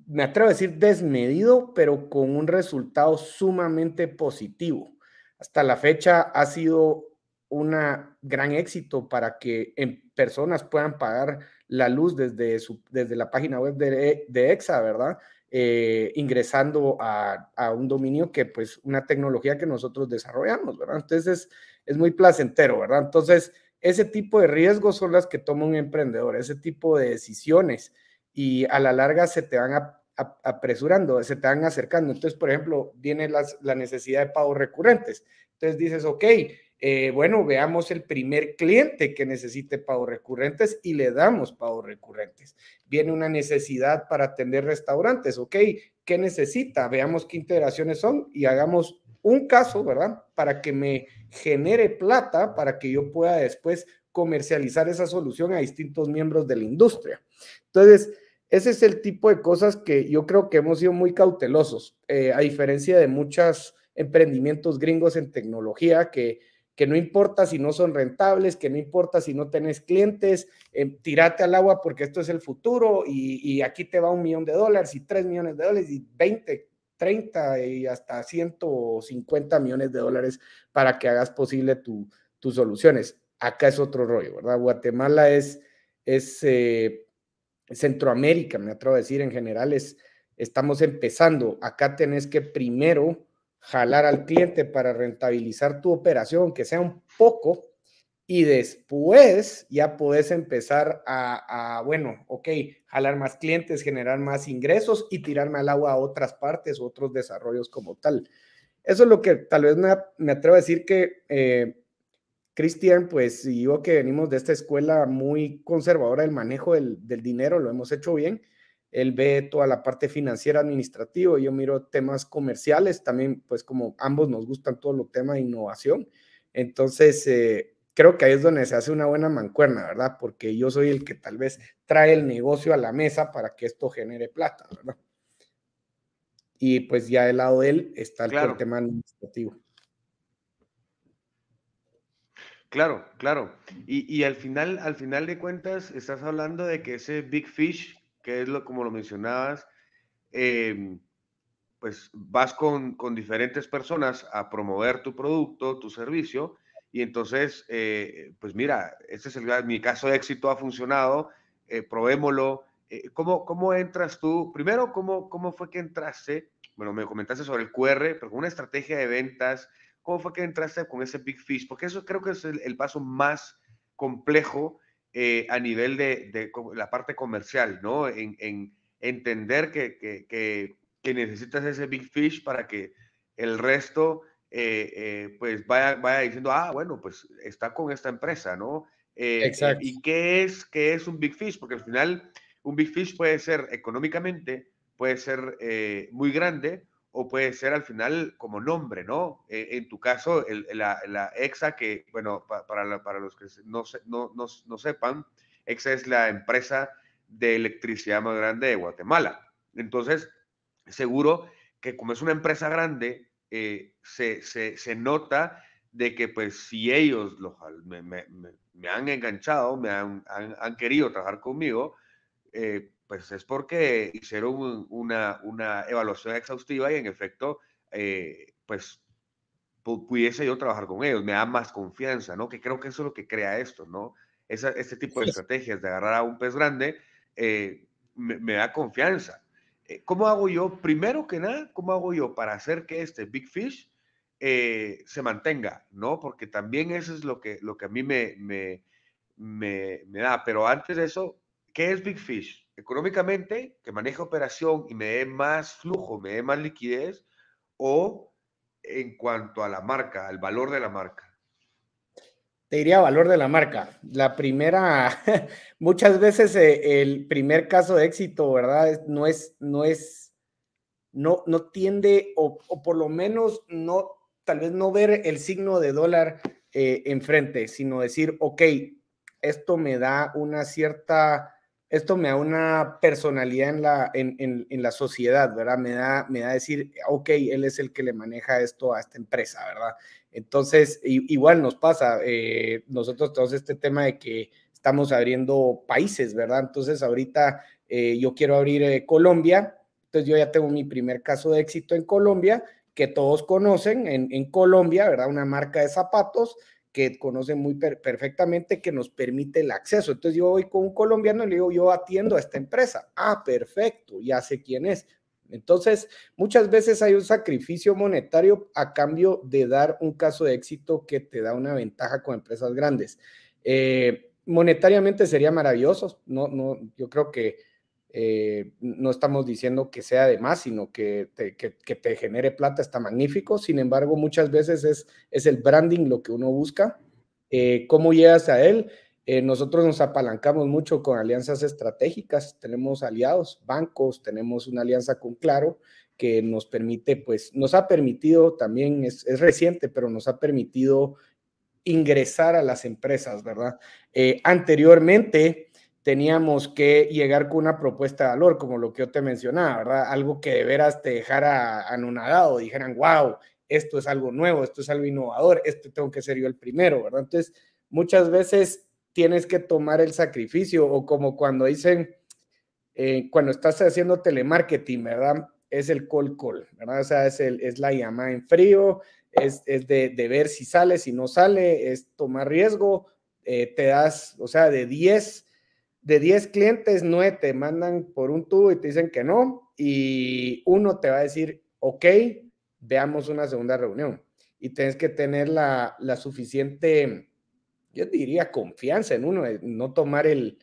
me atrevo a decir desmedido, pero con un resultado sumamente positivo. Hasta la fecha ha sido un gran éxito para que en personas puedan pagar la luz desde, su, desde la página web de, de EXA, ¿verdad? Eh, ingresando a, un dominio que pues una tecnología que nosotros desarrollamos, ¿verdad? Entonces es, muy placentero, ¿verdad? Entonces ese tipo de riesgos son las que toma un emprendedor, ese tipo de decisiones y a la larga se te van apresurando, se te van acercando. Entonces, por ejemplo, viene las, la necesidad de pagos recurrentes. Entonces dices, ok, eh, bueno, veamos el primer cliente que necesite pagos recurrentes y le damos pagos recurrentes. Viene una necesidad para atender restaurantes, ok, ¿qué necesita? Veamos qué integraciones son y hagamos un caso, ¿verdad? Para que me genere plata, para que yo pueda después comercializar esa solución a distintos miembros de la industria. Entonces, ese es el tipo de cosas que yo creo que hemos sido muy cautelosos, eh, a diferencia de muchos emprendimientos gringos en tecnología que que no importa si no son rentables, que no importa si no tenés clientes, eh, tirate al agua porque esto es el futuro y, aquí te va un millón de dólares y tres millones de dólares y 20, 30 y hasta 150 millones de dólares para que hagas posible tus soluciones. Acá es otro rollo, ¿verdad? Guatemala es, eh, Centroamérica, me atrevo a decir, en general es, estamos empezando. Acá tenés que primero jalar al cliente para rentabilizar tu operación, que sea un poco, y después ya puedes empezar a, bueno, ok, jalar más clientes, generar más ingresos y tirarme al agua a otras partes, otros desarrollos como tal. Eso es lo que tal vez me, atrevo a decir que eh, Cristian, pues digo yo que venimos de esta escuela muy conservadora del manejo del dinero, lo hemos hecho bien él ve toda la parte financiera, administrativa, yo miro temas comerciales, también pues como ambos nos gustan todo los temas de innovación, entonces eh, creo que ahí es donde se hace una buena mancuerna, ¿verdad? Porque yo soy el que tal vez trae el negocio a la mesa para que esto genere plata, ¿verdad? Y pues ya del lado de él está el tema administrativo. Claro, claro. Y, y, al final, al final de cuentas, estás hablando de que ese Big Fish que es lo como lo mencionabas, em, pues vas con, con, diferentes personas a promover tu producto, tu servicio, y entonces, eh, pues mira, este es el, mi caso de éxito ha funcionado, eh, probémoslo. Eh, ¿cómo, ¿Cómo entras tú? Primero, ¿cómo, ¿cómo fue que entraste? Bueno, me comentaste sobre el QR, pero con una estrategia de ventas, ¿cómo fue que entraste con ese Big Fish? Porque eso creo que es el paso más complejo eh, a nivel de, la parte comercial, ¿no? En, entender que, necesitas ese big fish para que el resto, eh, eh, pues, vaya, diciendo, ah, bueno, pues está con esta empresa, ¿no? Exacto. ¿Y qué es, qué es un big fish? Porque al final, un big fish puede ser económicamente, puede ser muy grande, o puede ser al final como nombre, ¿no? E-, en tu caso, la, la, EXA, que, bueno, para, para los que no, no, sepan, EXA es la empresa de electricidad más grande de Guatemala. Entonces, seguro que como es una empresa grande, eh, se, nota de que pues si ellos me, han enganchado, me han, querido trabajar conmigo, eh, pues es porque hicieron una, evaluación exhaustiva y en efecto, eh, pues pudiese yo trabajar con ellos, me da más confianza, ¿no? Que creo que eso es lo que crea esto, ¿no? Esa, este tipo de estrategias de agarrar a un pez grande eh, me, da confianza. Eh, ¿Cómo hago yo, primero que nada, cómo hago yo para hacer que este Big Fish se mantenga, ¿no? Porque también eso es lo que, lo que a mí me, me da. Pero antes de eso, ¿qué es Big Fish? económicamente, que maneje operación y me dé más flujo, me dé más liquidez, o en cuanto a la marca, al valor de la marca? Te diría valor de la marca. La primera, [LAUGHS] muchas veces eh, el primer caso de éxito, ¿verdad? No es, no es, no, no tiende, o, por lo menos no, tal vez no ver el signo de dólar eh, enfrente, sino decir, ok, esto me da una cierta esto me da una personalidad en la, en, la sociedad, ¿verdad? Me da, me da decir, ok, él es el que le maneja esto a esta empresa, ¿verdad? Entonces, igual nos pasa, eh, nosotros tenemos este tema de que estamos abriendo países, ¿verdad? Entonces, ahorita eh, yo quiero abrir eh, Colombia, entonces yo ya tengo mi primer caso de éxito en Colombia, que todos conocen en, en Colombia, ¿verdad? Una marca de zapatos, que conocen muy perfectamente que nos permite el acceso. Entonces yo voy con un colombiano y le digo, yo atiendo a esta empresa. Ah, perfecto, ya sé quién es. Entonces, muchas veces hay un sacrificio monetario a cambio de dar un caso de éxito que te da una ventaja con empresas grandes. Eh, monetariamente sería maravilloso, no, no, yo creo que eh, no estamos diciendo que sea de más, sino que te, que, genere plata, está magnífico. Sin embargo, muchas veces es, es el branding lo que uno busca. Eh, ¿Cómo llegas a él? Eh, nosotros nos apalancamos mucho con alianzas estratégicas, tenemos aliados, bancos, tenemos una alianza con Claro que nos permite, pues nos ha permitido también, es, es reciente, pero nos ha permitido ingresar a las empresas, ¿verdad? anteriormente, teníamos que llegar con una propuesta de valor, como lo que yo te mencionaba, ¿verdad? Algo que de veras te dejara anonadado, dijeran, wow, esto es algo nuevo, esto es algo innovador, esto tengo que ser yo el primero, ¿verdad? Entonces, muchas veces tienes que tomar el sacrificio o como cuando dicen, eh, cuando estás haciendo telemarketing, ¿verdad? Es el call call, ¿verdad? O sea, es, el, es la llamada en frío, es, es de, de, ver si sale, si no sale, es tomar riesgo, eh, te das, o sea, de 10 de 10 clientes, 9 te mandan por un tubo y te dicen que no, y uno te va a decir, ok, veamos una segunda reunión. Y tienes que tener la, suficiente, yo diría, confianza en uno, no tomar el,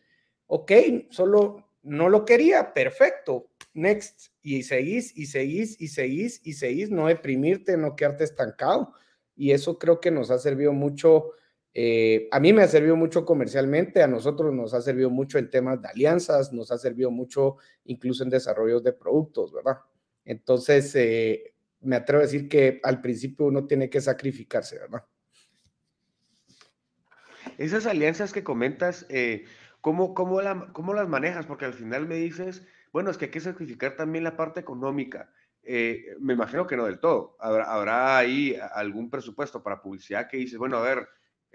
ok, solo no lo quería, perfecto, next. Y seguís y seguís y seguís y seguís, no deprimirte, no quedarte estancado. Y eso creo que nos ha servido mucho eh, a mí me ha servido mucho comercialmente, a nosotros nos ha servido mucho en temas de alianzas, nos ha servido mucho incluso en desarrollos de productos, ¿verdad? Entonces, eh, me atrevo a decir que al principio uno tiene que sacrificarse, ¿verdad? Esas alianzas que comentas, eh, ¿cómo, las manejas? Porque al final me dices, bueno, es que hay que sacrificar también la parte económica. me imagino que no del todo. Habrá, habrá ahí algún presupuesto para publicidad que dices, bueno, a ver,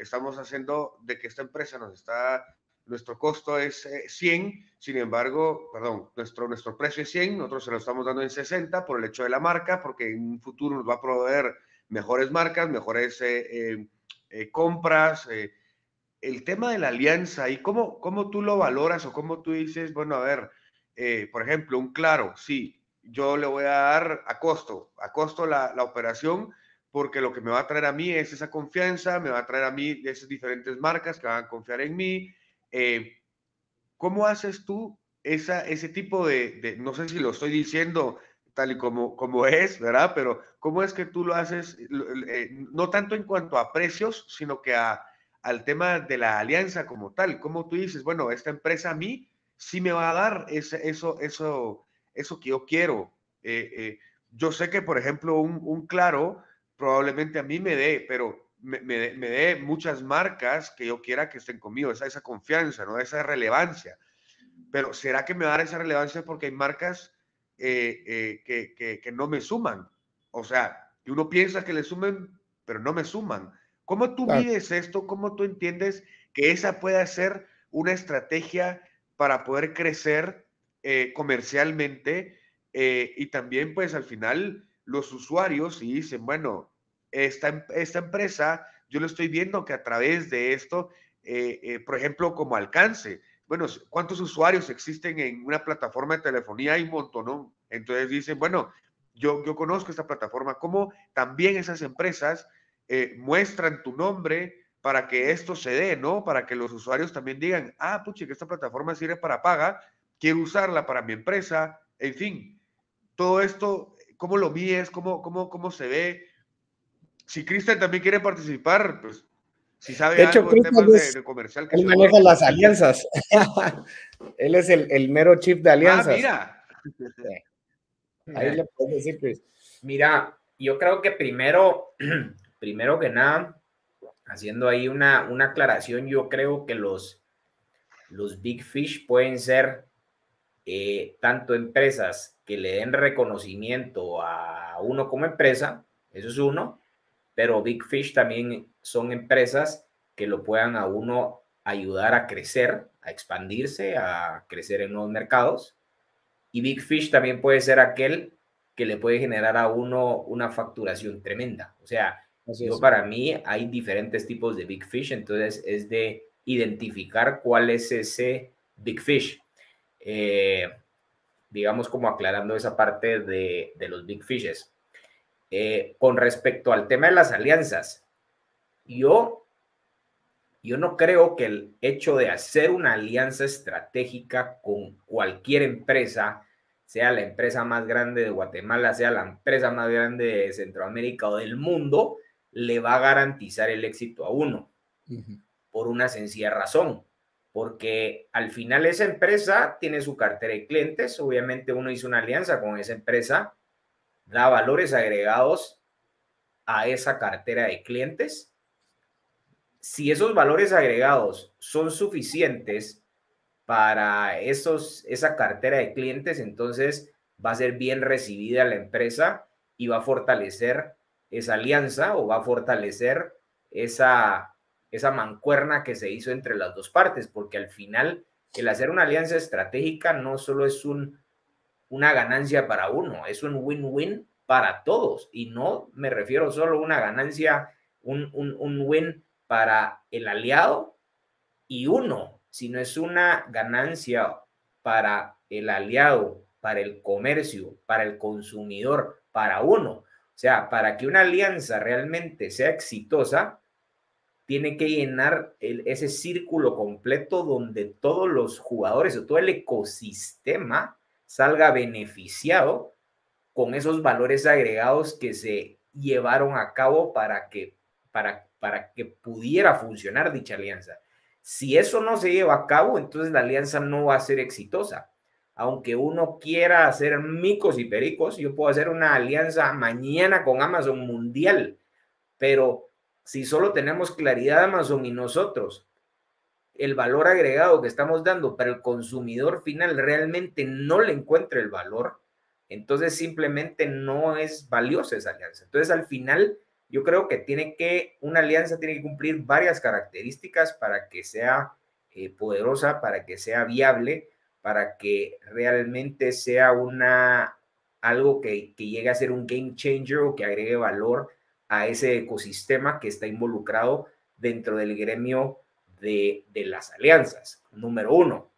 estamos haciendo de que esta empresa nos está, nuestro costo es 100, eh, sin embargo, perdón, nuestro, nuestro precio es 100, nosotros se lo estamos dando en 60 por el hecho de la marca, porque en un futuro nos va a proveer mejores marcas, mejores eh, eh, compras. el tema de la alianza y cómo, cómo tú lo valoras o cómo tú dices, bueno, a ver, por ejemplo, un claro, sí, yo le voy a dar a costo, a costo la, la operación, porque lo que me va a traer a mí es esa confianza, me va a traer a mí de esas diferentes marcas que van a confiar en mí. Eh, ¿Cómo haces tú esa, ese tipo de, no sé si lo estoy diciendo tal y como, como es, ¿verdad? Pero ¿cómo es que tú lo haces, eh, no tanto en cuanto a precios, sino que a, al tema de la alianza como tal? ¿Cómo tú dices, bueno, esta empresa a mí sí me va a dar eso, eso, eso que yo quiero? Eh, yo sé que, por ejemplo, un, un claro probablemente a mí me dé, pero me, dé muchas marcas que yo quiera que estén conmigo, esa, esa confianza, ¿no? esa relevancia. Pero ¿será que me va a dar esa relevancia porque hay marcas eh, eh, que, no me suman? O sea, que uno piensa que le sumen, pero no me suman. ¿Cómo tú mides esto? ¿Cómo tú entiendes que esa pueda ser una estrategia para poder crecer eh, comercialmente y también pues al final los usuarios y dicen, bueno, esta, em-, esta empresa, yo lo estoy viendo que a través de esto, eh, eh, por ejemplo, como alcance, bueno, ¿cuántos usuarios existen en una plataforma de telefonía? Hay un montón, ¿no? Entonces dicen, bueno, yo, yo conozco esta plataforma, ¿cómo también esas empresas eh, muestran tu nombre? para que esto se dé, ¿no? Para que los usuarios también digan, ah, puche, que esta plataforma sirve para paga, quiero usarla para mi empresa, en fin, todo esto cómo lo mides, cómo, cómo, cómo se ve. Si Cristian también quiere participar, pues si sabe de algo temas de, comercial. Que él maneja las alianzas. [LAUGHS] él es el, mero chip de ah, alianzas. Ah, mira. Ahí le puedes decir, Chris. Pues. Mira, yo creo que primero, [CLEARS THROAT] primero que nada, haciendo ahí una, una aclaración, yo creo que los, los Big Fish pueden ser eh, tanto empresas que le den reconocimiento a uno como empresa, eso es uno, pero Big Fish también son empresas que lo puedan a uno ayudar a crecer, a expandirse, a crecer en nuevos mercados. Y Big Fish también puede ser aquel que le puede generar a uno una facturación tremenda. O sea, para mí hay diferentes tipos de Big Fish, entonces es de identificar cuál es ese Big Fish. Eh, digamos como aclarando esa parte de, los big fishes. Eh, con respecto al tema de las alianzas, yo, yo no creo que el hecho de hacer una alianza estratégica con cualquier empresa, sea la empresa más grande de Guatemala, sea la empresa más grande de Centroamérica o del mundo, le va a garantizar el éxito a uno, por una sencilla razón porque al final esa empresa tiene su cartera de clientes, obviamente uno hizo una alianza con esa empresa, da valores agregados a esa cartera de clientes. Si esos valores agregados son suficientes para esa cartera de clientes, entonces va a ser bien recibida la empresa y va a fortalecer esa alianza o va a fortalecer esa esa mancuerna que se hizo entre las dos partes, porque al final el hacer una alianza estratégica no solo es un, una ganancia para uno, es un win-win para todos. Y no me refiero solo a una ganancia, un, un, un win para el aliado y uno, sino es una ganancia para el aliado, para el comercio, para el consumidor, para uno. O sea, para que una alianza realmente sea exitosa, tiene que llenar ese círculo completo donde todos los jugadores o todo el ecosistema salga beneficiado con esos valores agregados que se llevaron a cabo para que, para, para que pudiera funcionar dicha alianza. Si eso no se lleva a cabo, entonces la alianza no va a ser exitosa. Aunque uno quiera hacer micos y pericos, yo puedo hacer una alianza mañana con Amazon Mundial, pero si solo tenemos claridad Amazon y nosotros, el valor agregado que estamos dando para el consumidor final realmente no le encuentra el valor, entonces simplemente no es valiosa esa alianza. Entonces al final yo creo que tiene que, una alianza tiene que cumplir varias características para que sea eh, poderosa, para que sea viable, para que realmente sea una, algo que, que llegue a ser un game changer o que agregue valor a ese ecosistema que está involucrado dentro del gremio de, las alianzas, número uno.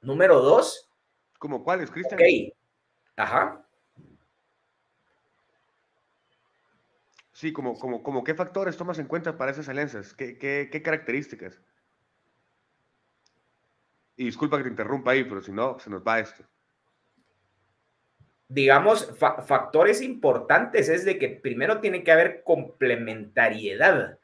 Número dos. ¿Como cuáles, Cristian? Ok. Ajá. Sí, como, como, como qué factores tomas en cuenta para esas alianzas, qué, qué, qué características. Y disculpa que te interrumpa ahí, pero si no, se nos va esto digamos, factores importantes es de que primero tiene que haber complementariedad.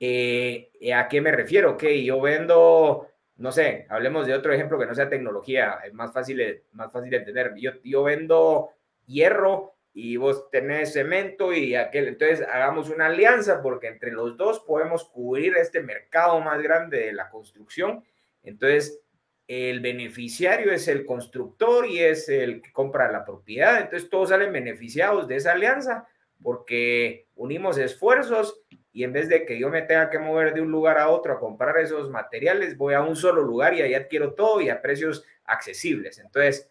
Eh, ¿A qué me refiero? Que yo vendo, no sé, hablemos de otro ejemplo que no sea tecnología, es más fácil, más fácil de entender. Yo, yo vendo hierro y vos tenés cemento y aquel, entonces hagamos una alianza porque entre los dos podemos cubrir este mercado más grande de la construcción. Entonces, el beneficiario es el constructor y es el que compra la propiedad. Entonces todos salen beneficiados de esa alianza porque unimos esfuerzos y en vez de que yo me tenga que mover de un lugar a otro a comprar esos materiales, voy a un solo lugar y ahí adquiero todo y a precios accesibles. Entonces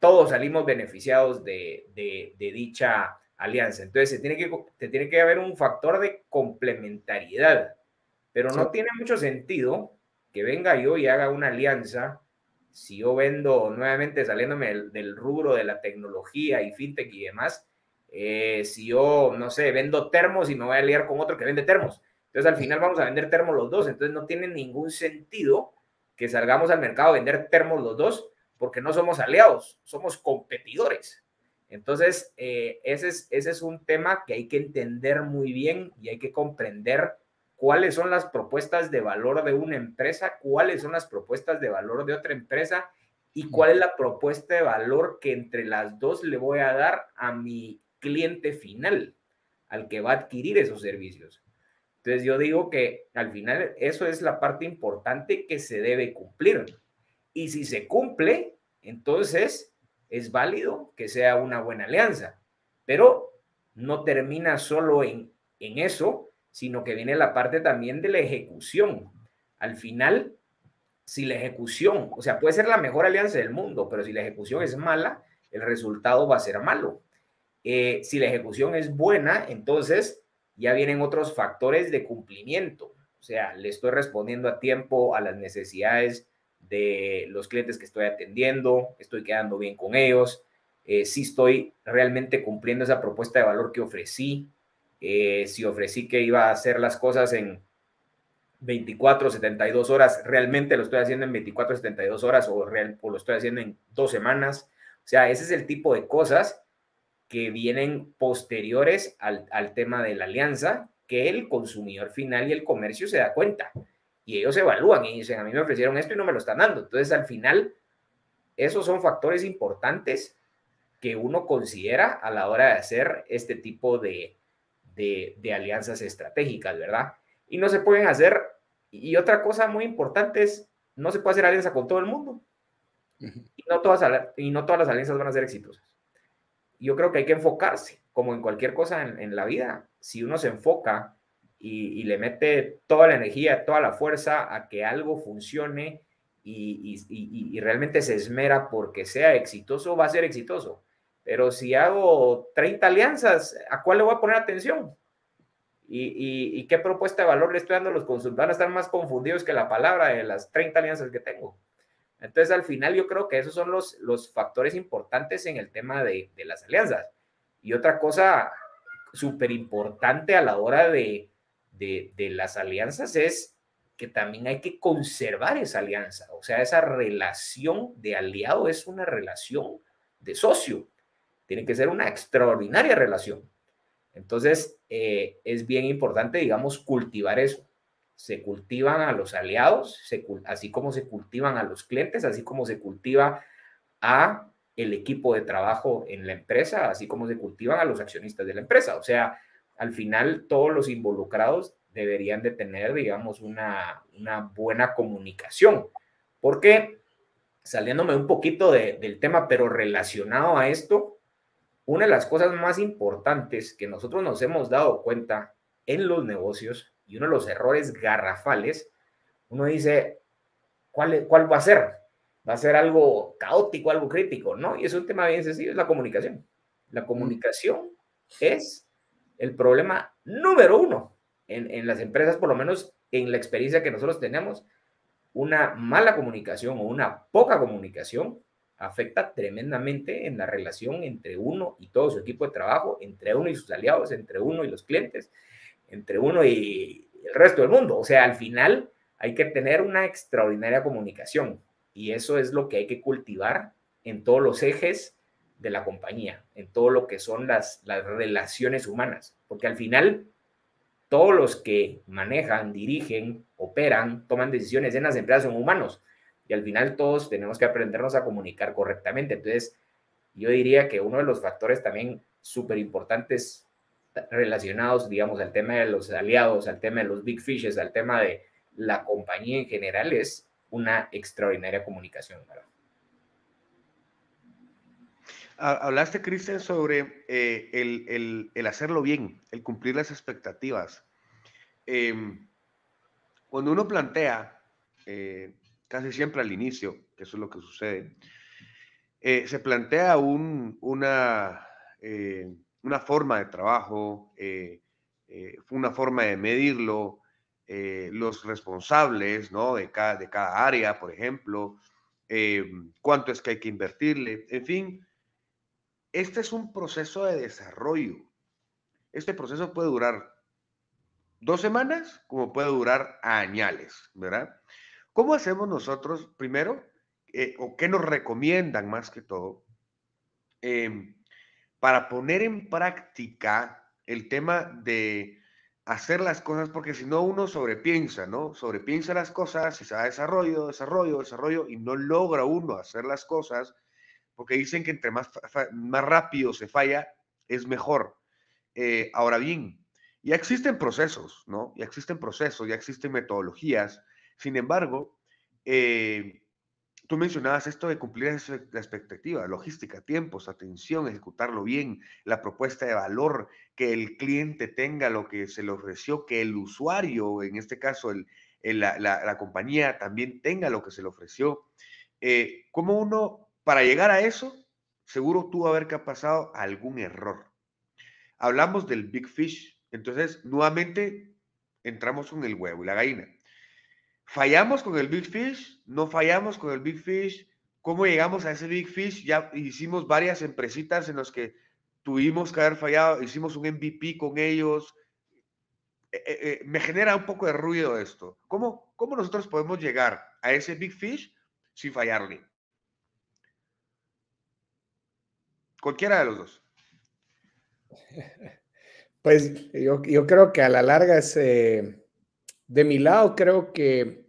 todos salimos beneficiados de, dicha alianza. Entonces se tiene, que, tiene que haber un factor de complementariedad, pero no tiene mucho sentido que venga yo y haga una alianza, si yo vendo nuevamente saliéndome del, rubro de la tecnología y fintech y demás, eh, si yo, no sé, vendo termos y me voy a aliar con otro que vende termos, entonces al final vamos a vender termos los dos, entonces no tiene ningún sentido que salgamos al mercado a vender termos los dos, porque no somos aliados, somos competidores. Entonces, eh, ese, es, ese es un tema que hay que entender muy bien y hay que comprender cuáles son las propuestas de valor de una empresa, cuáles son las propuestas de valor de otra empresa y cuál es la propuesta de valor que entre las dos le voy a dar a mi cliente final, al que va a adquirir esos servicios. Entonces yo digo que al final eso es la parte importante que se debe cumplir. Y si se cumple, entonces es válido que sea una buena alianza. Pero no termina solo en, eso, sino que viene la parte también de la ejecución. Al final, si la ejecución, o sea, puede ser la mejor alianza del mundo, pero si la ejecución es mala, el resultado va a ser malo. Eh, si la ejecución es buena, entonces ya vienen otros factores de cumplimiento. O sea, le estoy respondiendo a tiempo a las necesidades de los clientes que estoy atendiendo, estoy quedando bien con ellos, eh, si estoy realmente cumpliendo esa propuesta de valor que ofrecí, eh, si ofrecí que iba a hacer las cosas en 24, 72 horas, realmente lo estoy haciendo en 24, 72 horas o, real, lo estoy haciendo en dos semanas. O sea, ese es el tipo de cosas que vienen posteriores al, al tema de la alianza que el consumidor final y el comercio se da cuenta. Y ellos evalúan y dicen, a mí me ofrecieron esto y no me lo están dando. Entonces, al final, esos son factores importantes que uno considera a la hora de hacer este tipo de, de, alianzas estratégicas, ¿verdad? Y no se pueden hacer, y otra cosa muy importante es, no se puede hacer alianza con todo el mundo. Y no, todas, y no todas las alianzas van a ser exitosas. Yo creo que hay que enfocarse, como en cualquier cosa en, la vida. Si uno se enfoca y, le mete toda la energía, toda la fuerza a que algo funcione y, realmente se esmera porque sea exitoso, va a ser exitoso. Pero si hago 30 alianzas, ¿a cuál le voy a poner atención? ¿Y, qué propuesta de valor le estoy dando a los consultores? Van a estar más confundidos que la palabra de las 30 alianzas que tengo. Entonces, al final, yo creo que esos son los, factores importantes en el tema de, las alianzas. Y otra cosa súper importante a la hora de, las alianzas es que también hay que conservar esa alianza. O sea, esa relación de aliado es una relación de socio. Tiene que ser una extraordinaria relación. Entonces, eh, es bien importante, digamos, cultivar eso. Se cultivan a los aliados, así como se cultivan a los clientes, así como se cultiva a el equipo de trabajo en la empresa, así como se cultivan a los accionistas de la empresa. O sea, al final todos los involucrados deberían de tener, digamos, una, buena comunicación. Porque, saliéndome un poquito del tema, pero relacionado a esto, una de las cosas más importantes que nosotros nos hemos dado cuenta en los negocios y uno de los errores garrafales, uno dice, ¿cuál, cuál va a ser? ¿Va a ser algo caótico, algo crítico? No, y es un tema bien sencillo, es la comunicación. La mm. comunicación es el problema número uno en, en las empresas, por lo menos en la experiencia que nosotros tenemos. Una mala comunicación o una poca comunicación afecta tremendamente en la relación entre uno y todo su equipo de trabajo, entre uno y sus aliados, entre uno y los clientes, entre uno y el resto del mundo. O sea, al final hay que tener una extraordinaria comunicación y eso es lo que hay que cultivar en todos los ejes de la compañía, en todo lo que son las, las relaciones humanas, porque al final todos los que manejan, dirigen, operan, toman decisiones en las empresas son humanos y al final todos tenemos que aprendernos a comunicar correctamente. Entonces, yo diría que uno de los factores también súper importantes relacionados, digamos, al tema de los aliados, al tema de los big fishes, al tema de la compañía en general, es una extraordinaria comunicación. Hablaste, Cristian, sobre eh, el, el, hacerlo bien, el cumplir las expectativas. Em, cuando uno plantea eh, casi siempre al inicio, que eso es lo que sucede, eh, se plantea una, eh, una forma de trabajo, eh, una forma de medirlo, los responsables de, cada, de cada área, por ejemplo, cuánto es que hay que invertirle, en fin, este es un proceso de desarrollo. Este proceso puede durar dos semanas como puede durar añales, ¿verdad? ¿Cómo hacemos nosotros, primero, eh, o qué nos recomiendan más que todo, em, para poner en práctica el tema de hacer las cosas, porque si no uno sobrepiensa, ¿no? Sobrepiensa las cosas y se da desarrollo, desarrollo, desarrollo, y no logra uno hacer las cosas, porque dicen que entre más, más rápido se falla, es mejor. Eh, ahora bien, ya existen procesos, ¿no? Ya existen procesos, ya existen metodologías sin embargo, eh, tú mencionabas esto de cumplir la expectativa, logística, tiempos, atención, ejecutarlo bien, la propuesta de valor, que el cliente tenga lo que se le ofreció, que el usuario, en este caso la, compañía, también tenga lo que se le ofreció. Eh, ¿Cómo uno, para llegar a eso, seguro tuvo haber que ha pasado algún error? Hablamos del Big Fish, entonces nuevamente entramos con el huevo y la gallina. ¿Fallamos con el Big Fish? ¿No fallamos con el Big Fish? ¿Cómo llegamos a ese Big Fish? Ya hicimos varias empresitas en las que tuvimos que haber fallado, hicimos un MVP con ellos. Eh, eh, eh, me genera un poco de ruido esto. ¿Cómo, ¿Cómo nosotros podemos llegar a ese Big Fish sin fallarle? Cualquiera de los dos. [LAUGHS] Pues yo, creo que a la larga es de mi lado creo que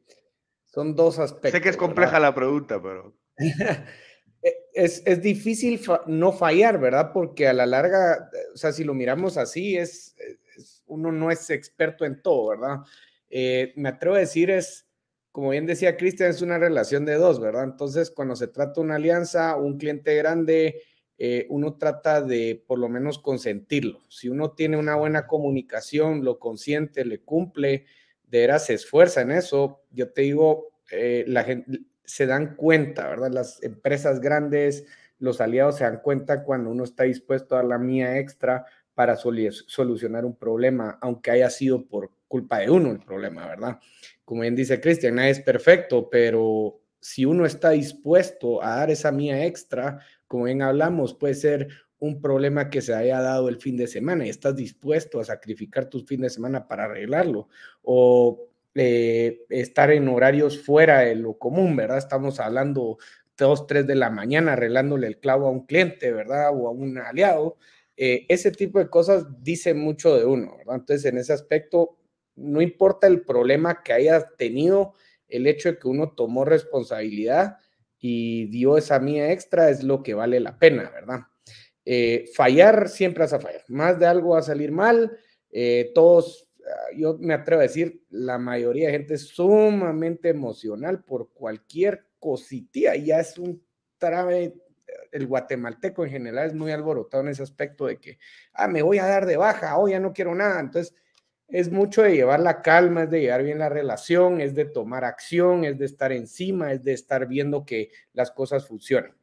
son dos aspectos. Sé que es compleja la pregunta, pero... [LAUGHS] E, es, difícil no fallar, ¿verdad? Porque a la larga, o sea, si lo miramos así, es, uno no es experto en todo, ¿verdad? Eh, me atrevo a decir es, como bien decía Cristian, es una relación de dos, ¿verdad? Entonces, cuando se trata de una alianza, un cliente grande, eh, uno trata de por lo menos consentirlo. Si uno tiene una buena comunicación, lo consiente, le cumple, se esfuerza en eso, yo te digo, eh, la gente se dan cuenta, ¿verdad? Las empresas grandes, los aliados se dan cuenta cuando uno está dispuesto a dar la mía extra para solucionar un problema, aunque haya sido por culpa de uno el problema, ¿verdad? Como bien dice Cristian, nadie es perfecto, pero si uno está dispuesto a dar esa mía extra, como bien hablamos, puede ser un problema que se haya dado el fin de semana y estás dispuesto a sacrificar tu fin de semana para arreglarlo o eh, estar en horarios fuera de lo común, ¿verdad? Estamos hablando dos, tres de la mañana arreglándole el clavo a un cliente, ¿verdad? O a un aliado. Eh, ese tipo de cosas dice mucho de uno, ¿verdad? Entonces, en ese aspecto, no importa el problema que haya tenido, el hecho de que uno tomó responsabilidad y dio esa mía extra es lo que vale la pena, ¿verdad? Eh, fallar siempre vas a fallar, más de algo va a salir mal, eh, todos, ah, yo me atrevo a decir, la mayoría de gente es sumamente emocional por cualquier cositía, ya es un trabe, eh, el guatemalteco en general es muy alborotado en ese aspecto de que, ah, me voy a dar de baja, oh, ya no quiero nada, entonces es mucho de llevar la calma, es de llevar bien la relación, es de tomar acción, es de estar encima, es de estar viendo que las cosas funcionan.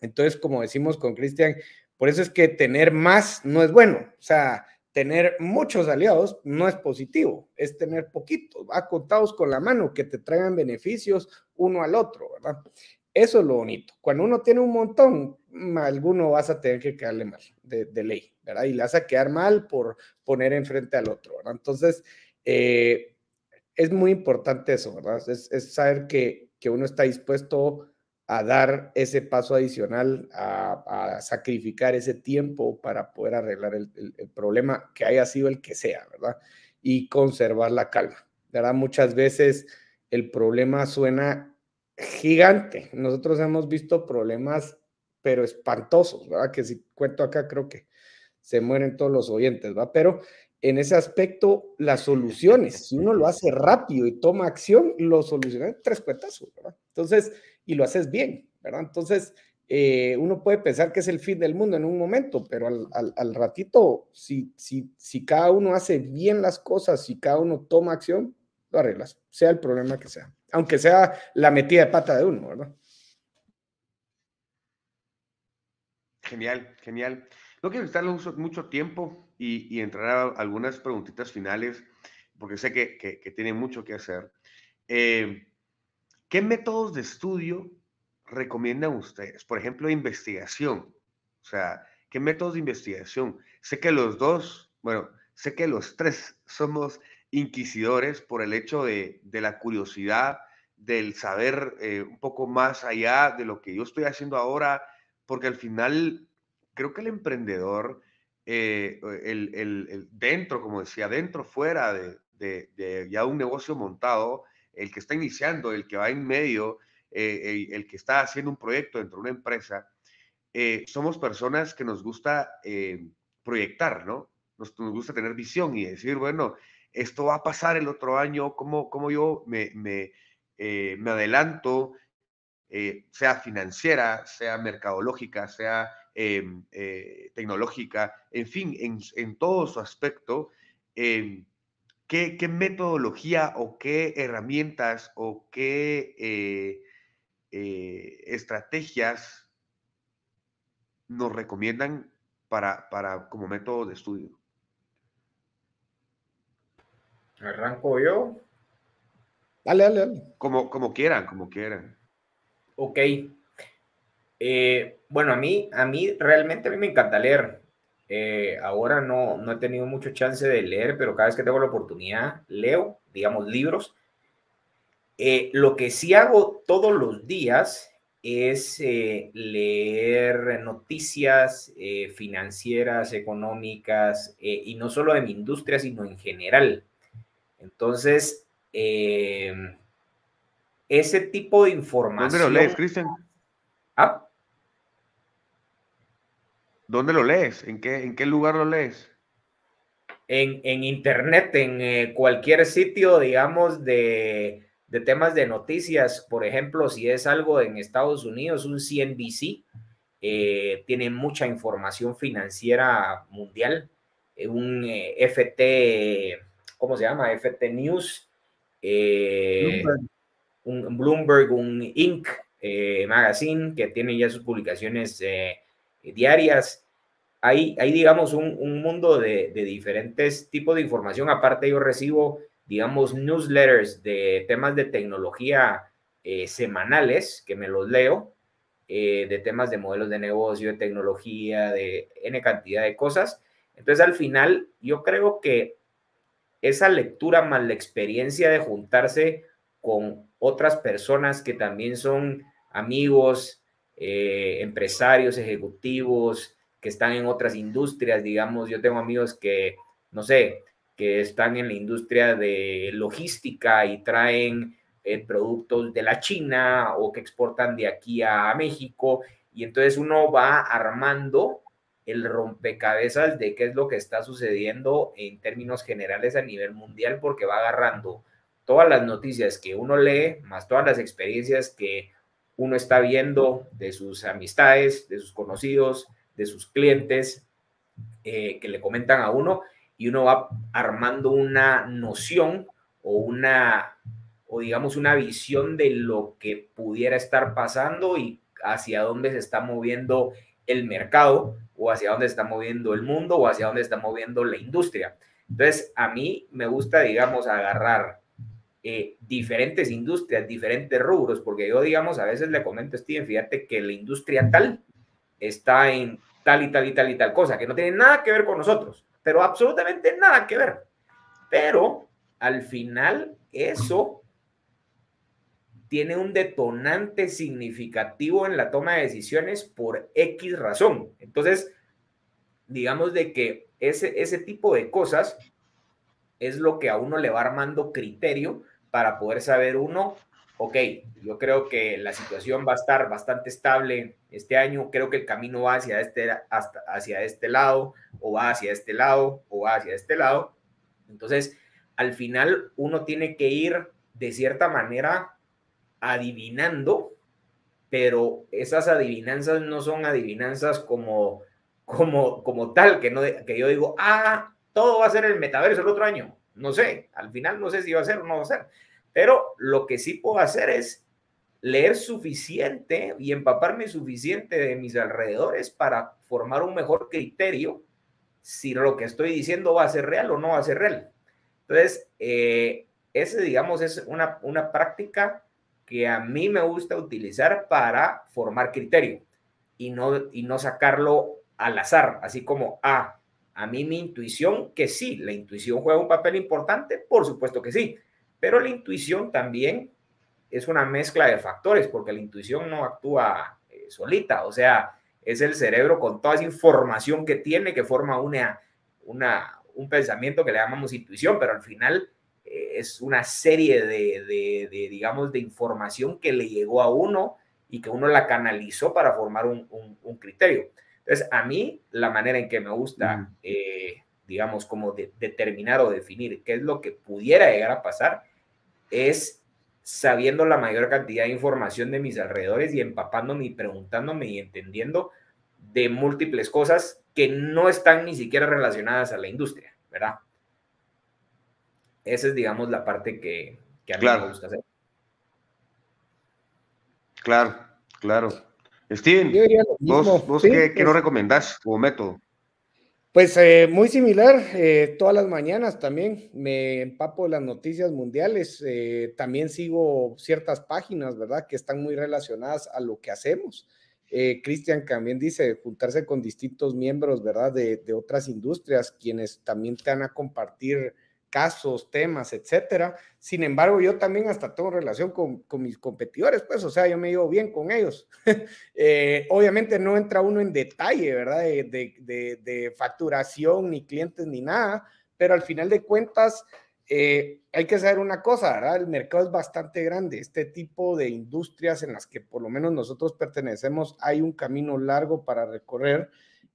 Entonces, como decimos con Cristian, por eso es que tener más no es bueno. O sea, tener muchos aliados no es positivo, es tener poquitos, acotados con la mano, que te traigan beneficios uno al otro, ¿verdad? Eso es lo bonito. Cuando uno tiene un montón, mm, alguno vas a tener que quedarle mal de, ley, ¿verdad? Y le vas a quedar mal por poner enfrente al otro, ¿verdad? Entonces, eh, es muy importante eso, ¿verdad? Es, saber que, que uno está dispuesto a dar ese paso adicional, a, sacrificar ese tiempo para poder arreglar el, problema, que haya sido el que sea, ¿verdad? Y conservar la calma, ¿verdad? Muchas veces el problema suena gigante. Nosotros hemos visto problemas, pero espantosos, ¿verdad? Que si cuento acá, creo que se mueren todos los oyentes, ¿va? Pero en ese aspecto, las soluciones, si uno lo hace rápido y toma acción, lo soluciona en tres cuentas, ¿verdad? Entonces, y lo haces bien, ¿verdad? Entonces, eh, uno puede pensar que es el fin del mundo en un momento, pero al, ratito, si, si, si cada uno hace bien las cosas, si cada uno toma acción, lo arreglas, sea el problema que sea, aunque sea la metida de pata de uno, ¿verdad? Genial, genial. No quiero estar mucho tiempo y, entrar a algunas preguntitas finales, porque sé que, que, tiene mucho que hacer. Eh, ¿Qué métodos de estudio recomiendan ustedes? Por ejemplo, investigación. O sea, ¿qué métodos de investigación? Sé que los dos, bueno, sé que los tres somos inquisidores por el hecho de, la curiosidad, del saber eh, un poco más allá de lo que yo estoy haciendo ahora, porque al final creo que el emprendedor, eh, dentro, como decía, dentro, fuera de, de ya un negocio montado, el que está iniciando, el que va en medio, eh, el, que está haciendo un proyecto dentro de una empresa, eh, somos personas que nos gusta eh, proyectar, ¿no? Nos, gusta tener visión y decir, bueno, esto va a pasar el otro año, ¿cómo, yo me, adelanto? sea financiera, sea mercadológica, sea tecnológica, en fin, en, todo su aspecto, ¿Qué, metodología o qué herramientas o qué eh, eh, estrategias nos recomiendan para, como método de estudio? Arranco yo. Dale, dale, dale. Como, como quieran, como quieran. Ok. Eh, bueno, a mí, a mí realmente a mí me encanta leer. Eh, ahora no, no he tenido mucho chance de leer, pero cada vez que tengo la oportunidad, leo, digamos, libros. Eh, lo que sí hago todos los días es eh, leer noticias financieras, económicas, y no solo de mi industria, sino en general. Entonces, ese tipo de información... ¿Dónde lo lees, Cristian? ¿Ah? ¿Dónde lo lees? ¿En qué, en qué lugar lo lees? En, internet, en eh, cualquier sitio, digamos, de, temas de noticias. Por ejemplo, si es algo en Estados Unidos, un CNBC eh, tiene mucha información financiera mundial. Eh, un FT, ¿cómo se llama? FT News. Bloomberg. un Bloomberg, un Inc. Magazine, que tiene ya sus publicaciones eh, diarias. Hay, hay digamos, un, mundo de, diferentes tipos de información. Aparte, yo recibo, digamos, newsletters de temas de tecnología eh, semanales que me los leo, eh, de temas de modelos de negocio, de tecnología, de N cantidad de cosas. Entonces, al final, yo creo que esa lectura más la experiencia de juntarse con otras personas que también son amigos, eh, empresarios, ejecutivos que están en otras industrias, digamos, yo tengo amigos que, no sé, que están en la industria de logística y traen eh, productos de la China o que exportan de aquí a México. Y entonces uno va armando el rompecabezas de qué es lo que está sucediendo en términos generales a nivel mundial, porque va agarrando todas las noticias que uno lee, más todas las experiencias que uno está viendo de sus amistades, de sus conocidos, de sus clientes eh, que le comentan a uno y uno va armando una noción o una, o digamos, una visión de lo que pudiera estar pasando y hacia dónde se está moviendo el mercado o hacia dónde se está moviendo el mundo o hacia dónde se está moviendo la industria. Entonces, a mí me gusta, digamos, agarrar eh, diferentes industrias, diferentes rubros, porque yo, digamos, a veces le comento a Steven, fíjate que la industria tal está en tal y tal y tal y tal cosa, que no tiene nada que ver con nosotros, pero absolutamente nada que ver. Pero al final eso tiene un detonante significativo en la toma de decisiones por X razón. Entonces, digamos de que ese, ese tipo de cosas es lo que a uno le va armando criterio para poder saber uno, ok, yo creo que la situación va a estar bastante estable este año, creo que el camino va hacia este, hasta, hacia este lado, o va hacia este lado, o va hacia este lado. Entonces, al final uno tiene que ir de cierta manera adivinando, pero esas adivinanzas no son adivinanzas como, como, como tal, que, no, que yo digo, ah, todo va a ser el metaverso el otro año. No sé, al final no sé si va a ser o no va a ser, pero lo que sí puedo hacer es leer suficiente y empaparme suficiente de mis alrededores para formar un mejor criterio si lo que estoy diciendo va a ser real o no va a ser real. Entonces, eh, ese, digamos, es una, práctica que a mí me gusta utilizar para formar criterio y no, y no sacarlo al azar, así como, a... Ah, a mí mi intuición, que sí, la intuición juega un papel importante, por supuesto que sí, pero la intuición también es una mezcla de factores, porque la intuición no actúa eh, solita, o sea, es el cerebro con toda esa información que tiene que forma una, un pensamiento que le llamamos intuición, pero al final eh, es una serie de, digamos, de información que le llegó a uno y que uno la canalizó para formar un criterio. Entonces, a mí la manera en que me gusta, eh, digamos, como determinar o definir qué es lo que pudiera llegar a pasar, es sabiendo la mayor cantidad de información de mis alrededores y empapándome y preguntándome y entendiendo de múltiples cosas que no están ni siquiera relacionadas a la industria, ¿verdad? Esa es, digamos, la parte que, a mí me gusta hacer. Claro, claro. Steven, vos, qué, nos recomendás como método? Pues eh, muy similar, eh, todas las mañanas también me empapo las noticias mundiales, eh, también sigo ciertas páginas, ¿verdad? Que están muy relacionadas a lo que hacemos. Cristian también dice juntarse con distintos miembros, ¿verdad? De, de otras industrias, quienes también te van a compartir casos, temas, etcétera. Sin embargo, yo también hasta tengo relación con, con mis competidores, pues, o sea, yo me llevo bien con ellos. [LAUGHS] Eh, obviamente no entra uno en detalle, ¿verdad? De, de, facturación, ni clientes, ni nada, pero al final de cuentas, eh, hay que saber una cosa, ¿verdad? El mercado es bastante grande. Este tipo de industrias en las que por lo menos nosotros pertenecemos, hay un camino largo para recorrer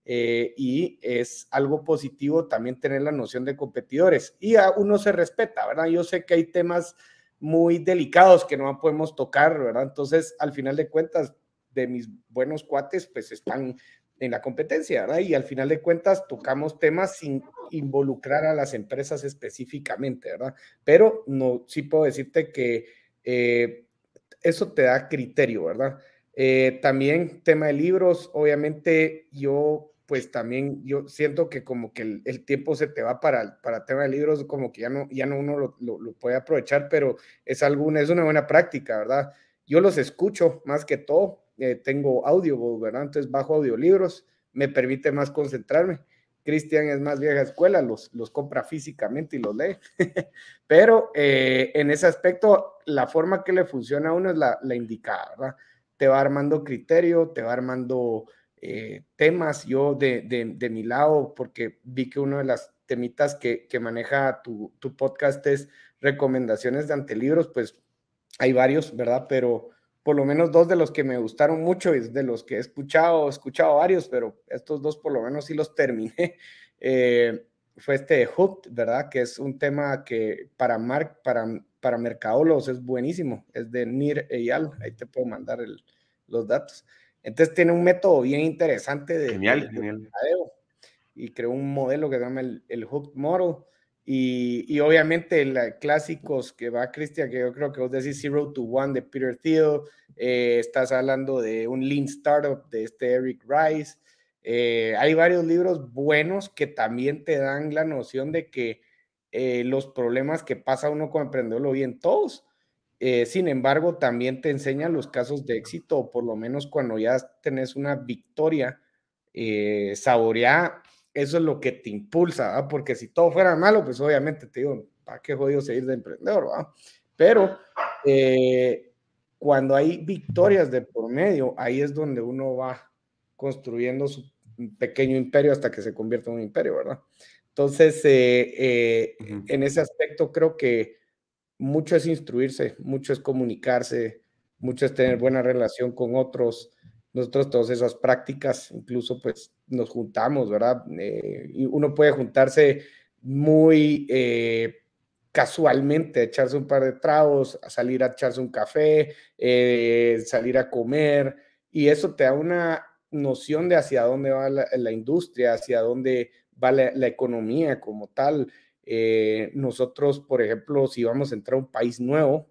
eh, y es algo positivo también tener la noción de competidores. Y a uno se respeta, ¿verdad? Yo sé que hay temas muy delicados que no podemos tocar, ¿verdad? Entonces, al final de cuentas, de mis buenos cuates, pues están en la competencia, ¿verdad? Y al final de cuentas tocamos temas sin involucrar a las empresas específicamente, ¿verdad? Pero no, sí puedo decirte que eh, eso te da criterio, ¿verdad? Eh, también tema de libros, obviamente yo pues también yo siento que como que el, tiempo se te va para, para tema de libros, como que ya no, ya no uno lo, puede aprovechar, pero es, alguna, es una buena práctica, ¿verdad? Yo los escucho más que todo, eh, tengo audio, ¿verdad? Entonces bajo audiolibros, me permite más concentrarme. Cristian es más vieja escuela, los, los compra físicamente y los lee. [LAUGHS] Pero eh, en ese aspecto, la forma que le funciona a uno es la, la indicada, ¿verdad? Te va armando criterio, te va armando eh, temas yo de, de, mi lado, porque vi que uno de las temitas que, que maneja tu, tu, podcast es recomendaciones de antelibros, pues hay varios, ¿verdad? Pero por lo menos dos de los que me gustaron mucho y de los que he escuchado, he escuchado varios, pero estos dos por lo menos sí los terminé. [LAUGHS] Eh, fue este de Hooked, ¿verdad? Que es un tema que para, mar, para, para mercadólogos es buenísimo. Es de Nir Eyal. Ahí te puedo mandar el, los datos. Entonces tiene un método bien interesante de, genial, genial. y creó un modelo que se llama el, el Model. Y, y obviamente la, clásicos que va Cristian, que yo creo que vos decís Zero to One de Peter Thiel, eh, estás hablando de un Lean Startup de este Eric Rice. Eh, hay varios libros buenos que también te dan la noción de que eh, los problemas que pasa uno con emprendedor lo todos eh, sin embargo, también te enseña los casos de éxito, o por lo menos cuando ya tenés una victoria, eh, saboreada eso es lo que te impulsa, porque si todo fuera malo, pues obviamente te digo, ¿para qué jodido seguir de emprendedor? Pero eh, cuando hay victorias de por medio, ahí es donde uno va construyendo su pequeño imperio hasta que se convierte en un imperio, ¿verdad? Entonces, en ese aspecto creo que mucho es instruirse, mucho es comunicarse, mucho es tener buena relación con otros. Nosotros todas esas prácticas, incluso pues nos juntamos, ¿verdad? Eh, y uno puede juntarse muy eh, casualmente, echarse un par de tragos, a salir a echarse un café, eh, salir a comer, y eso te da una noción de hacia dónde va la, industria, hacia dónde va la, economía como tal. Eh, nosotros, por ejemplo, si vamos a entrar a un país nuevo,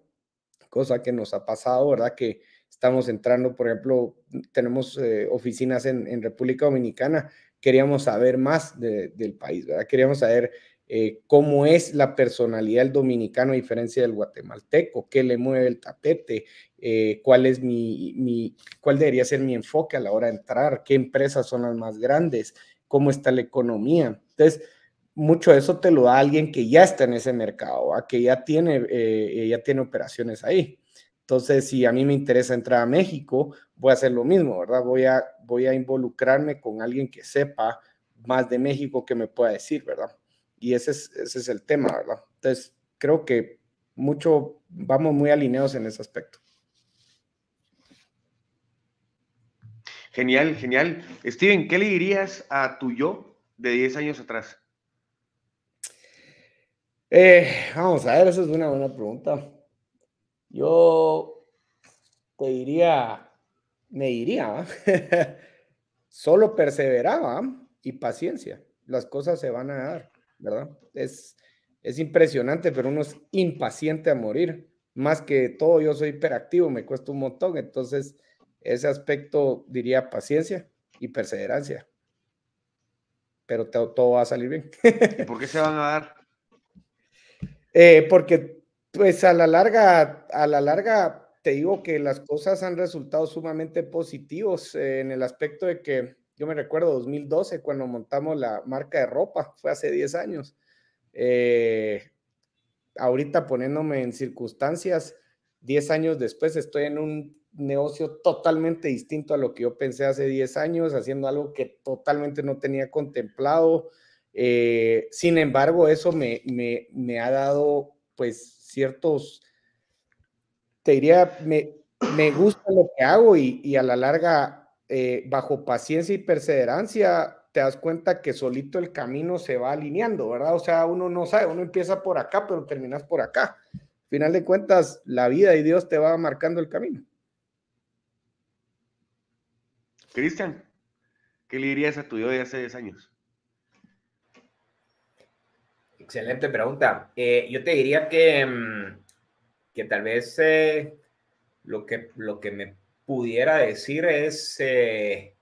cosa que nos ha pasado, ¿verdad? Que estamos entrando, por ejemplo, tenemos eh, oficinas en, República Dominicana, queríamos saber más del país, ¿verdad? Queríamos saber eh, cómo es la personalidad del dominicano a diferencia del guatemalteco, qué le mueve el tapete, cuál es mi, mi, cuál debería ser mi enfoque a la hora de entrar, qué empresas son las más grandes, cómo está la economía. Entonces, mucho de eso te lo da alguien que ya está en ese mercado, a que ya tiene, eh, eh, tiene operaciones ahí. Entonces, si a mí me interesa entrar a México, voy a hacer lo mismo, ¿verdad? Voy a, voy a involucrarme con alguien que sepa más de México que me pueda decir, ¿verdad? Y ese es, ese es el tema, ¿verdad? Entonces, creo que mucho, vamos muy alineados en ese aspecto. Genial, genial. Steven, ¿qué le dirías a tu yo de 10 años atrás? Eh, vamos a ver, esa es una buena pregunta. Yo te diría, me diría, [LAUGHS] solo perseveraba y paciencia. Las cosas se van a dar, ¿verdad? Es, es impresionante, pero uno es impaciente a morir. Más que todo, yo soy hiperactivo, me cuesta un montón. Entonces, ese aspecto diría paciencia y perseverancia. Pero todo, todo va a salir bien. [LAUGHS] ¿Y por qué se van a dar? Eh, porque pues a la larga, a la larga te digo que las cosas han resultado sumamente positivos eh, en el aspecto de que yo me recuerdo 2012 cuando montamos la marca de ropa, fue hace 10 años. Eh, ahorita poniéndome en circunstancias, 10 años después estoy en un negocio totalmente distinto a lo que yo pensé hace 10 años, haciendo algo que totalmente no tenía contemplado, eh, sin embargo, eso me, me, ha dado pues ciertos, te diría, me, gusta lo que hago y, a la larga, eh, bajo paciencia y perseverancia, te das cuenta que solito el camino se va alineando, ¿verdad? O sea, uno no sabe, uno empieza por acá, pero terminas por acá. final de cuentas, la vida y Dios te va marcando el camino. Cristian, ¿qué le dirías a tu yo de hace 10 años? Excelente pregunta. Eh, yo te diría que, mm, que tal vez eh, lo, que, lo que me pudiera decir es, eh,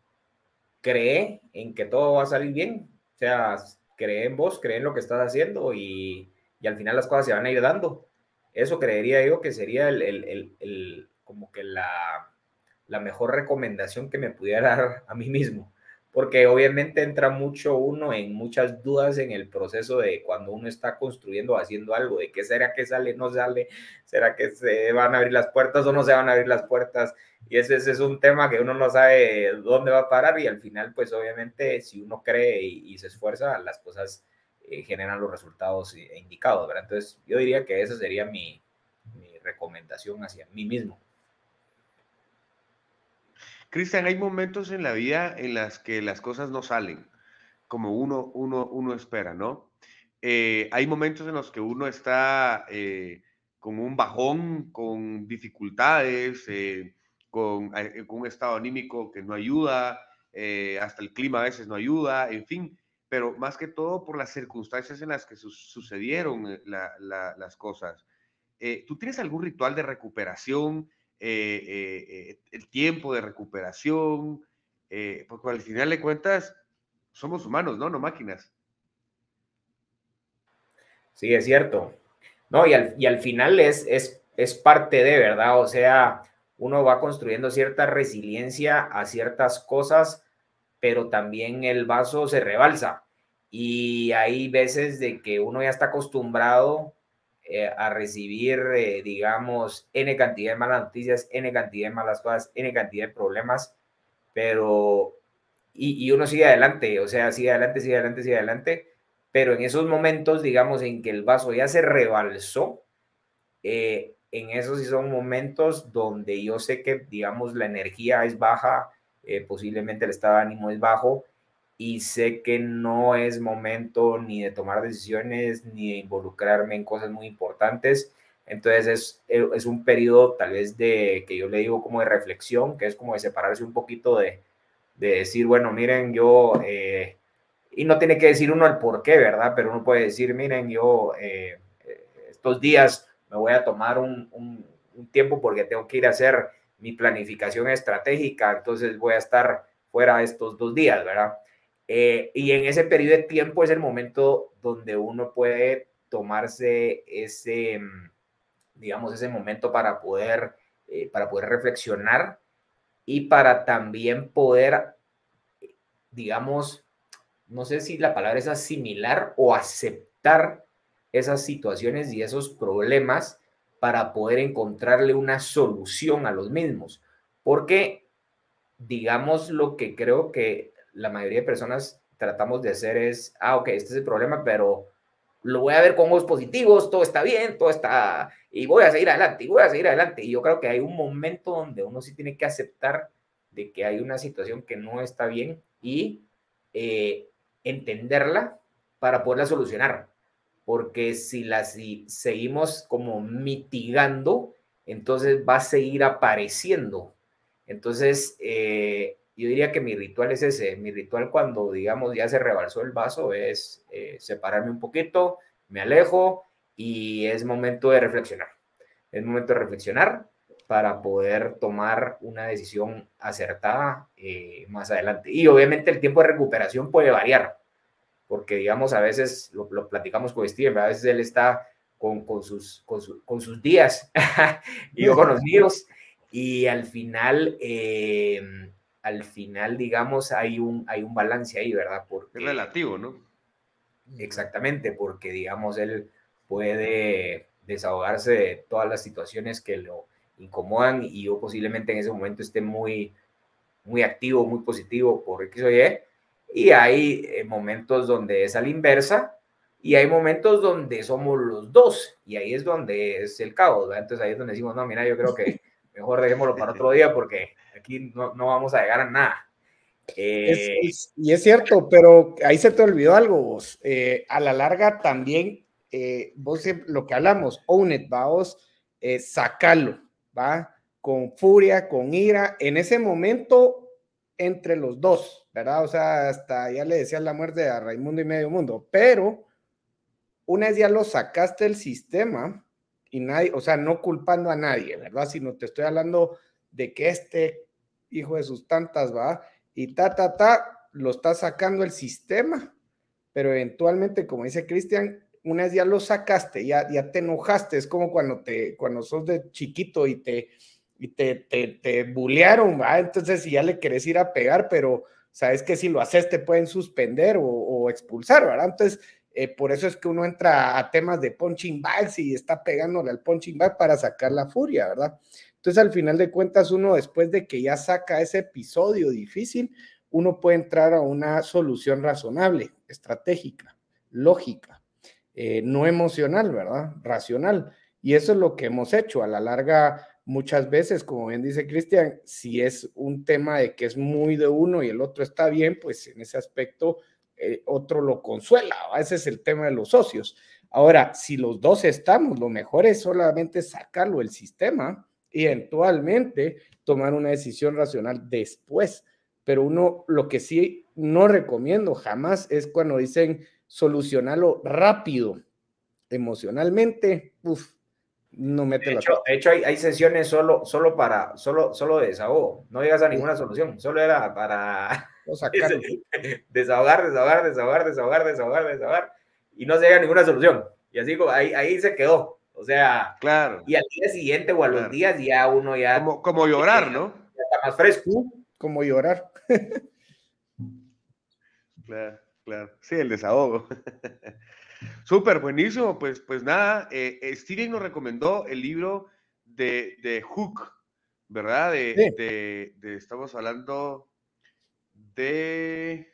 cree en que todo va a salir bien. O sea, cree en vos, cree en lo que estás haciendo y, al final las cosas se van a ir dando. Eso creería yo que sería como que la mejor recomendación que me pudiera [LAUGHS] dar a mí mismo porque obviamente entra mucho uno en muchas dudas en el proceso de cuando uno está construyendo o haciendo algo, de qué será que sale, no sale, será que se van a abrir las puertas o no se van a abrir las puertas, y ese, es un tema que uno no sabe dónde va a parar y al final, pues obviamente, si uno cree y, se esfuerza, las cosas eh, generan los resultados eh, indicados, ¿verdad? Entonces, yo diría que esa sería mi recomendación hacia mí mismo. Cristian, hay momentos en la vida en las que las cosas no salen como uno, uno, uno espera, ¿no? Eh, hay momentos en los que uno está eh, con un bajón, con dificultades, eh, con, un estado anímico que no ayuda, hasta el clima a veces no ayuda, en fin, pero más que todo por las circunstancias en las que sucedieron las cosas. ¿Tú tienes algún ritual de recuperación? Eh, eh, el tiempo de recuperación, eh, porque al final de cuentas somos humanos, ¿no? No máquinas. Sí, es cierto. No, y al, final es, es, es parte de, ¿verdad? O sea, uno va construyendo cierta resiliencia a ciertas cosas, pero también el vaso se rebalsa. Y hay veces de que uno ya está acostumbrado eh, a recibir, eh, digamos, N cantidad de malas noticias, N cantidad de malas cosas, N cantidad de problemas, pero, y, uno sigue adelante, o sea, sigue adelante, sigue adelante, sigue adelante, pero en esos momentos, digamos, en que el vaso ya se rebalsó, eh, en esos sí son momentos donde yo sé que, digamos, la energía es baja, posiblemente el estado de ánimo es bajo, y sé que no es momento ni de tomar decisiones ni de involucrarme en cosas muy importantes. Entonces es, eh, es un periodo tal vez de que yo le digo como de reflexión, que es como de separarse un poquito de, de decir, bueno, miren, yo, eh", y no tiene que decir uno el por qué, ¿verdad? Pero uno puede decir, miren, yo eh, estos días me voy a tomar un, un tiempo porque tengo que ir a hacer mi planificación estratégica, entonces voy a estar fuera estos dos días, ¿verdad? Eh, y en ese periodo de tiempo es el momento donde uno puede tomarse ese, mm, digamos, ese momento para poder, eh, para poder reflexionar y para también poder, digamos, no sé si la palabra es asimilar o aceptar esas situaciones y esos problemas para poder encontrarle una solución a los mismos. Porque, digamos, lo que creo que la mayoría de personas tratamos de hacer es, ah, ok, este es el problema, pero lo voy a ver con ojos positivos, todo está bien, todo está, y voy a seguir adelante, y voy a seguir adelante. Y yo creo que hay un momento donde uno sí tiene que aceptar de que hay una situación que no está bien y eh, entenderla para poderla solucionar. Porque si la si seguimos como mitigando, entonces va a seguir apareciendo. Entonces, eh, yo diría que mi ritual es ese. Mi ritual cuando, digamos, ya se rebalsó el vaso es eh, separarme un poquito, me alejo y es momento de reflexionar. Es momento de reflexionar para poder tomar una decisión acertada eh, más adelante. Y obviamente el tiempo de recuperación puede variar, porque digamos, a veces lo, platicamos con Steven, a veces él está con, con sus, con, sus días [LAUGHS] y yo con los [LAUGHS] míos, y al final... Eh, al final, digamos, hay un, hay un balance ahí, ¿verdad? Porque, es relativo, ¿no? Exactamente, porque, digamos, él puede desahogarse de todas las situaciones que lo incomodan y yo posiblemente en ese momento esté muy, muy activo, muy positivo por X o Y. Y hay eh, momentos donde es a la inversa y hay momentos donde somos los dos y ahí es donde es el caos. ¿verdad? Entonces ahí es donde decimos, no, mira, yo creo que [LAUGHS] mejor dejémoslo para otro día porque aquí no, vamos a llegar a nada. Eh, y es cierto, pero ahí se te olvidó algo vos. Eh, a la larga también, eh, vos lo que hablamos, own it, va vos, sacalo, va, con furia, con ira, en ese momento entre los dos, ¿verdad? O sea, hasta ya le decías la muerte a Raimundo y medio mundo, pero una vez ya lo sacaste del sistema y nadie, o sea, no culpando a nadie, ¿verdad? Sino te estoy hablando de que este hijo de sus tantas, va, y ta, ta, ta, lo está sacando el sistema, pero eventualmente, como dice Cristian, una vez ya lo sacaste, ya, te enojaste, es como cuando, te, cuando sos de chiquito y te, y te, te, te bulearon, ¿va? entonces si ya le querés ir a pegar, pero sabes que si lo haces te pueden suspender o, expulsar, ¿verdad? Entonces, eh, por eso es que uno entra a temas de punching bags y está pegándole al punching bag para sacar la furia, ¿verdad? Entonces, al final de cuentas, uno después de que ya saca ese episodio difícil, uno puede entrar a una solución razonable, estratégica, lógica, eh, no emocional, ¿verdad? Racional. Y eso es lo que hemos hecho. A la larga, muchas veces, como bien dice Cristian, si es un tema de que es muy de uno y el otro está bien, pues en ese aspecto eh, otro lo consuela. Ese es el tema de los socios. Ahora, si los dos estamos, lo mejor es solamente sacarlo el sistema eventualmente tomar una decisión racional después. Pero uno, lo que sí no recomiendo jamás es cuando dicen solucionarlo rápido emocionalmente, uff, no mete de hecho, De hecho, hay, sesiones solo, solo para, solo, solo de desahogo. No llegas a ninguna solución, solo era para [LAUGHS] desahogar, desahogar, desahogar, desahogar, desahogar, desahogar, y no se llega a ninguna solución. Y así ahí, ahí se quedó. O sea, claro. y al día siguiente o a los días ya uno ya... Como, llorar, ¿no? Ya está más fresco. Como llorar. [LAUGHS] claro, claro. Sí, el desahogo. [LAUGHS] Súper, buenísimo. Pues, pues nada, eh, eh, Steven nos recomendó el libro de, Hook, ¿verdad? De, estamos hablando de...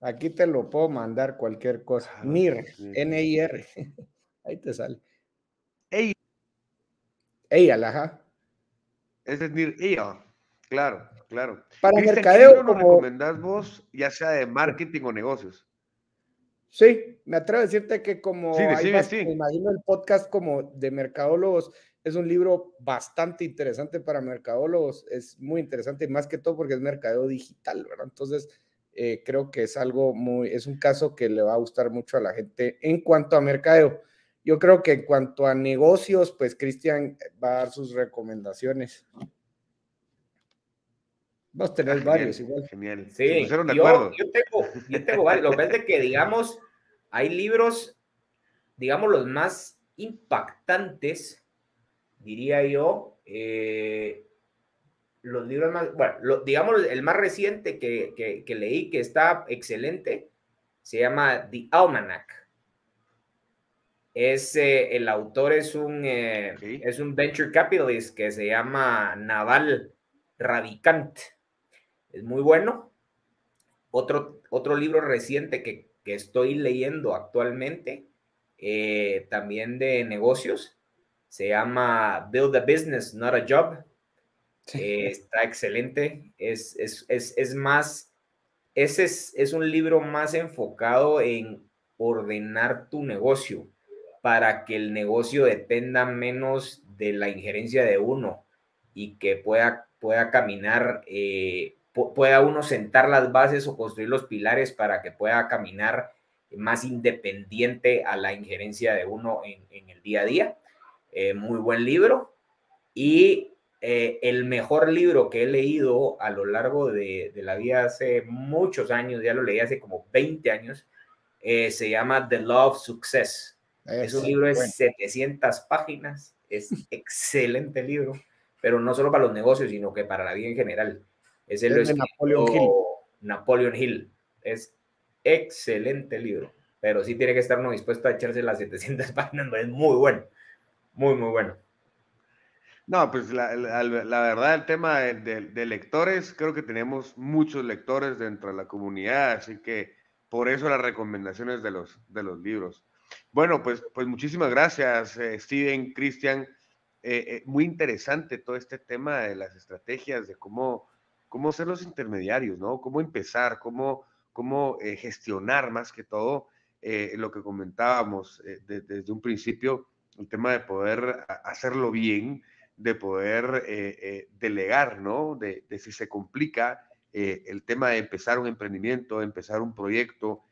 Aquí te lo puedo mandar cualquier cosa. N-I-R. Ah, [LAUGHS] Ahí te sale ella, Es decir, ella, ah, claro, claro. Para mercadeo, recomendás vos, ya sea de marketing o negocios? Sí, me atrevo a decirte que como imagino el podcast como de mercadólogos, es un libro bastante interesante para mercadólogos, es muy interesante más que todo porque es mercadeo digital, ¿verdad? Entonces, eh, creo que es algo muy, es un caso que le va a gustar mucho a la gente en cuanto a mercadeo yo creo que en cuanto a negocios, pues Cristian va a dar sus recomendaciones. Vamos a tener ah, varios igual. Genial. Sí, yo, tengo, varios. Lo que es que, digamos, hay libros, digamos, los más impactantes, diría yo. Eh, los libros más, bueno, digamos, el más reciente que leí, que está excelente, se llama The Almanac es, el autor es un, eh, es un venture capitalist que se llama Naval Radicant. Es muy bueno. Otro, otro libro reciente que, estoy leyendo actualmente, eh, también de negocios, se llama Build a Business, Not a Job. Eh, está excelente. Es, es más, ese es un libro más enfocado en ordenar tu negocio para que el negocio dependa menos de la injerencia de uno y que pueda, pueda caminar, eh, pueda uno sentar las bases o construir los pilares para que pueda caminar más independiente a la injerencia de uno en, el día a día. Eh, muy buen libro. Y eh, el mejor libro que he leído a lo largo de, de, la vida hace muchos años, ya lo leí hace como 20 años, se llama The Love Success este es un libro de 700 páginas, es [LAUGHS] excelente libro, pero no solo para los negocios, sino que para la vida en general. Ese es libro de Napoleon Hill. Napoleon Hill. Es excelente libro, pero sí tiene que estar uno dispuesto a echarse las 700 [LAUGHS] páginas, es muy bueno, muy, muy bueno. No, pues la, verdad, el tema de, lectores, creo que tenemos muchos lectores dentro de la comunidad, así que por eso las recomendaciones de los, de los libros. Bueno, pues, pues muchísimas gracias, eh, Steven, Cristian. Eh, eh, muy interesante todo este tema de las estrategias, de cómo, cómo ser los intermediarios, ¿no? Cómo empezar, cómo, cómo gestionar más que todo lo que comentábamos desde un principio, el tema de poder hacerlo bien, de poder delegar, ¿no? De, de, si se complica el tema de empezar un emprendimiento, empezar un proyecto,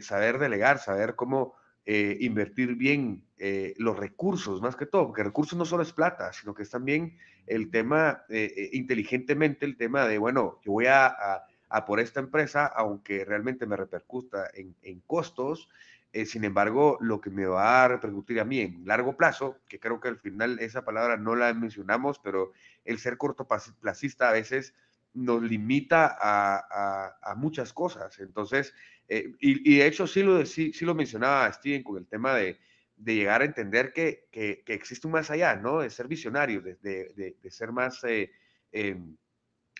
saber delegar, saber cómo eh, invertir bien eh, los recursos, más que todo, porque recursos no solo es plata, sino que es también el tema, eh, inteligentemente, el tema de, bueno, yo voy a, a, por esta empresa, aunque realmente me repercuta en, en costos, sin embargo, lo que me va a repercutir a mí en largo plazo, que creo que al final esa palabra no la mencionamos, pero el ser cortoplacista a veces nos limita a, a muchas cosas. Entonces, eh, y, de hecho sí lo, sí, sí lo mencionaba Steven con el tema de, llegar a entender que, existe un más allá, ¿no? De ser visionario, de, de, ser más eh, em,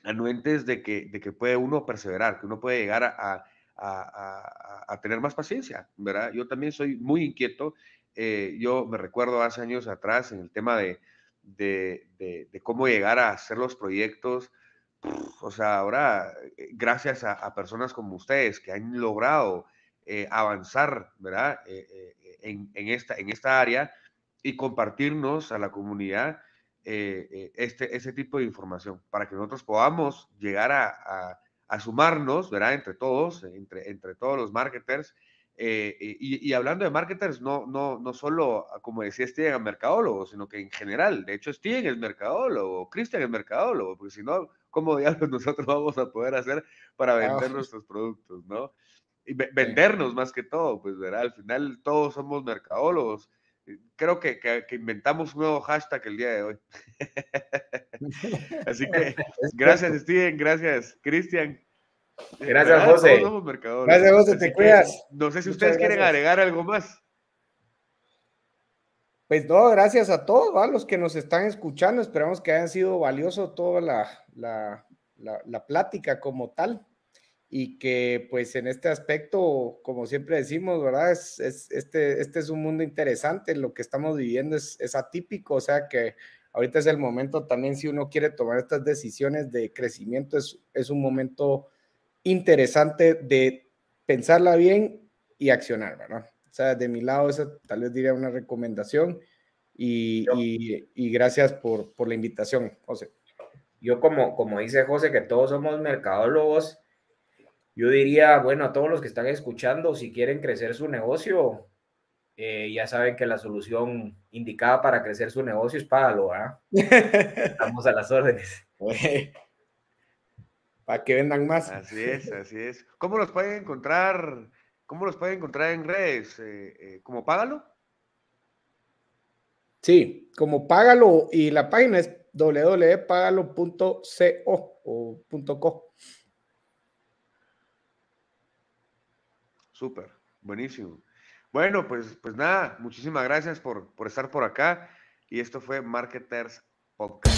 anuentes de que, de que puede uno perseverar, que uno puede llegar a, tener más paciencia, ¿verdad? Yo también soy muy inquieto. Eh, yo me recuerdo hace años atrás en el tema de, de cómo llegar a hacer los proyectos, o sea, ahora, eh, gracias a, personas como ustedes que han logrado eh, avanzar, eh, en, esta, área y compartirnos a la comunidad este, tipo de información para que nosotros podamos llegar a, sumarnos, Entre todos, entre todos los marketers eh, eh, y, hablando de marketers, no, no, no solo, ah, como decía Steven, a mercadólogos, sino que en general. De hecho, Steven es mercadólogo, Cristian es mercadólogo, porque si no, ¿cómo diablos [LAUGHS] nosotros vamos a poder hacer para vender nuestros productos, no? Y vendernos más que todo, pues verá, al final todos somos mercadólogos. Eh, creo que, que, inventamos un nuevo hashtag el día de hoy. [LAUGHS] [LAUGHS] Así que gracias Steven, gracias Cristian Gracias, José. Gracias, José, te cuidas. no sé si ustedes quieren agregar algo más. Pues no, gracias a todos a los que nos están escuchando. Esperamos que hayan sido valioso toda la, la, la, plática como tal y que pues en este aspecto, como siempre decimos, ¿verdad? Es, este, este es un mundo interesante, lo que estamos viviendo es, es, atípico, o sea que ahorita es el momento también si uno quiere tomar estas decisiones de crecimiento, es, es un momento interesante de pensarla bien y accionar, ¿verdad? O sea, de mi lado, esa tal vez diría una recomendación y, gracias por, la invitación, José. Yo como, como dice José, que todos somos mercadólogos, yo diría, bueno, a todos los que están escuchando, si quieren crecer su negocio, eh, ya saben que la solución indicada para crecer su negocio es págalo, ¿verdad? [LAUGHS] Estamos a las órdenes para que vendan más. Así es, así es. ¿Cómo los pueden encontrar? ¿Cómo los pueden encontrar en redes? Eh, eh, ¿Como Págalo? Sí, como Págalo y la página es www.pagalo.co o .co. Súper, buenísimo. Bueno, pues, pues nada, muchísimas gracias por, por estar por acá y esto fue Marketers Podcast.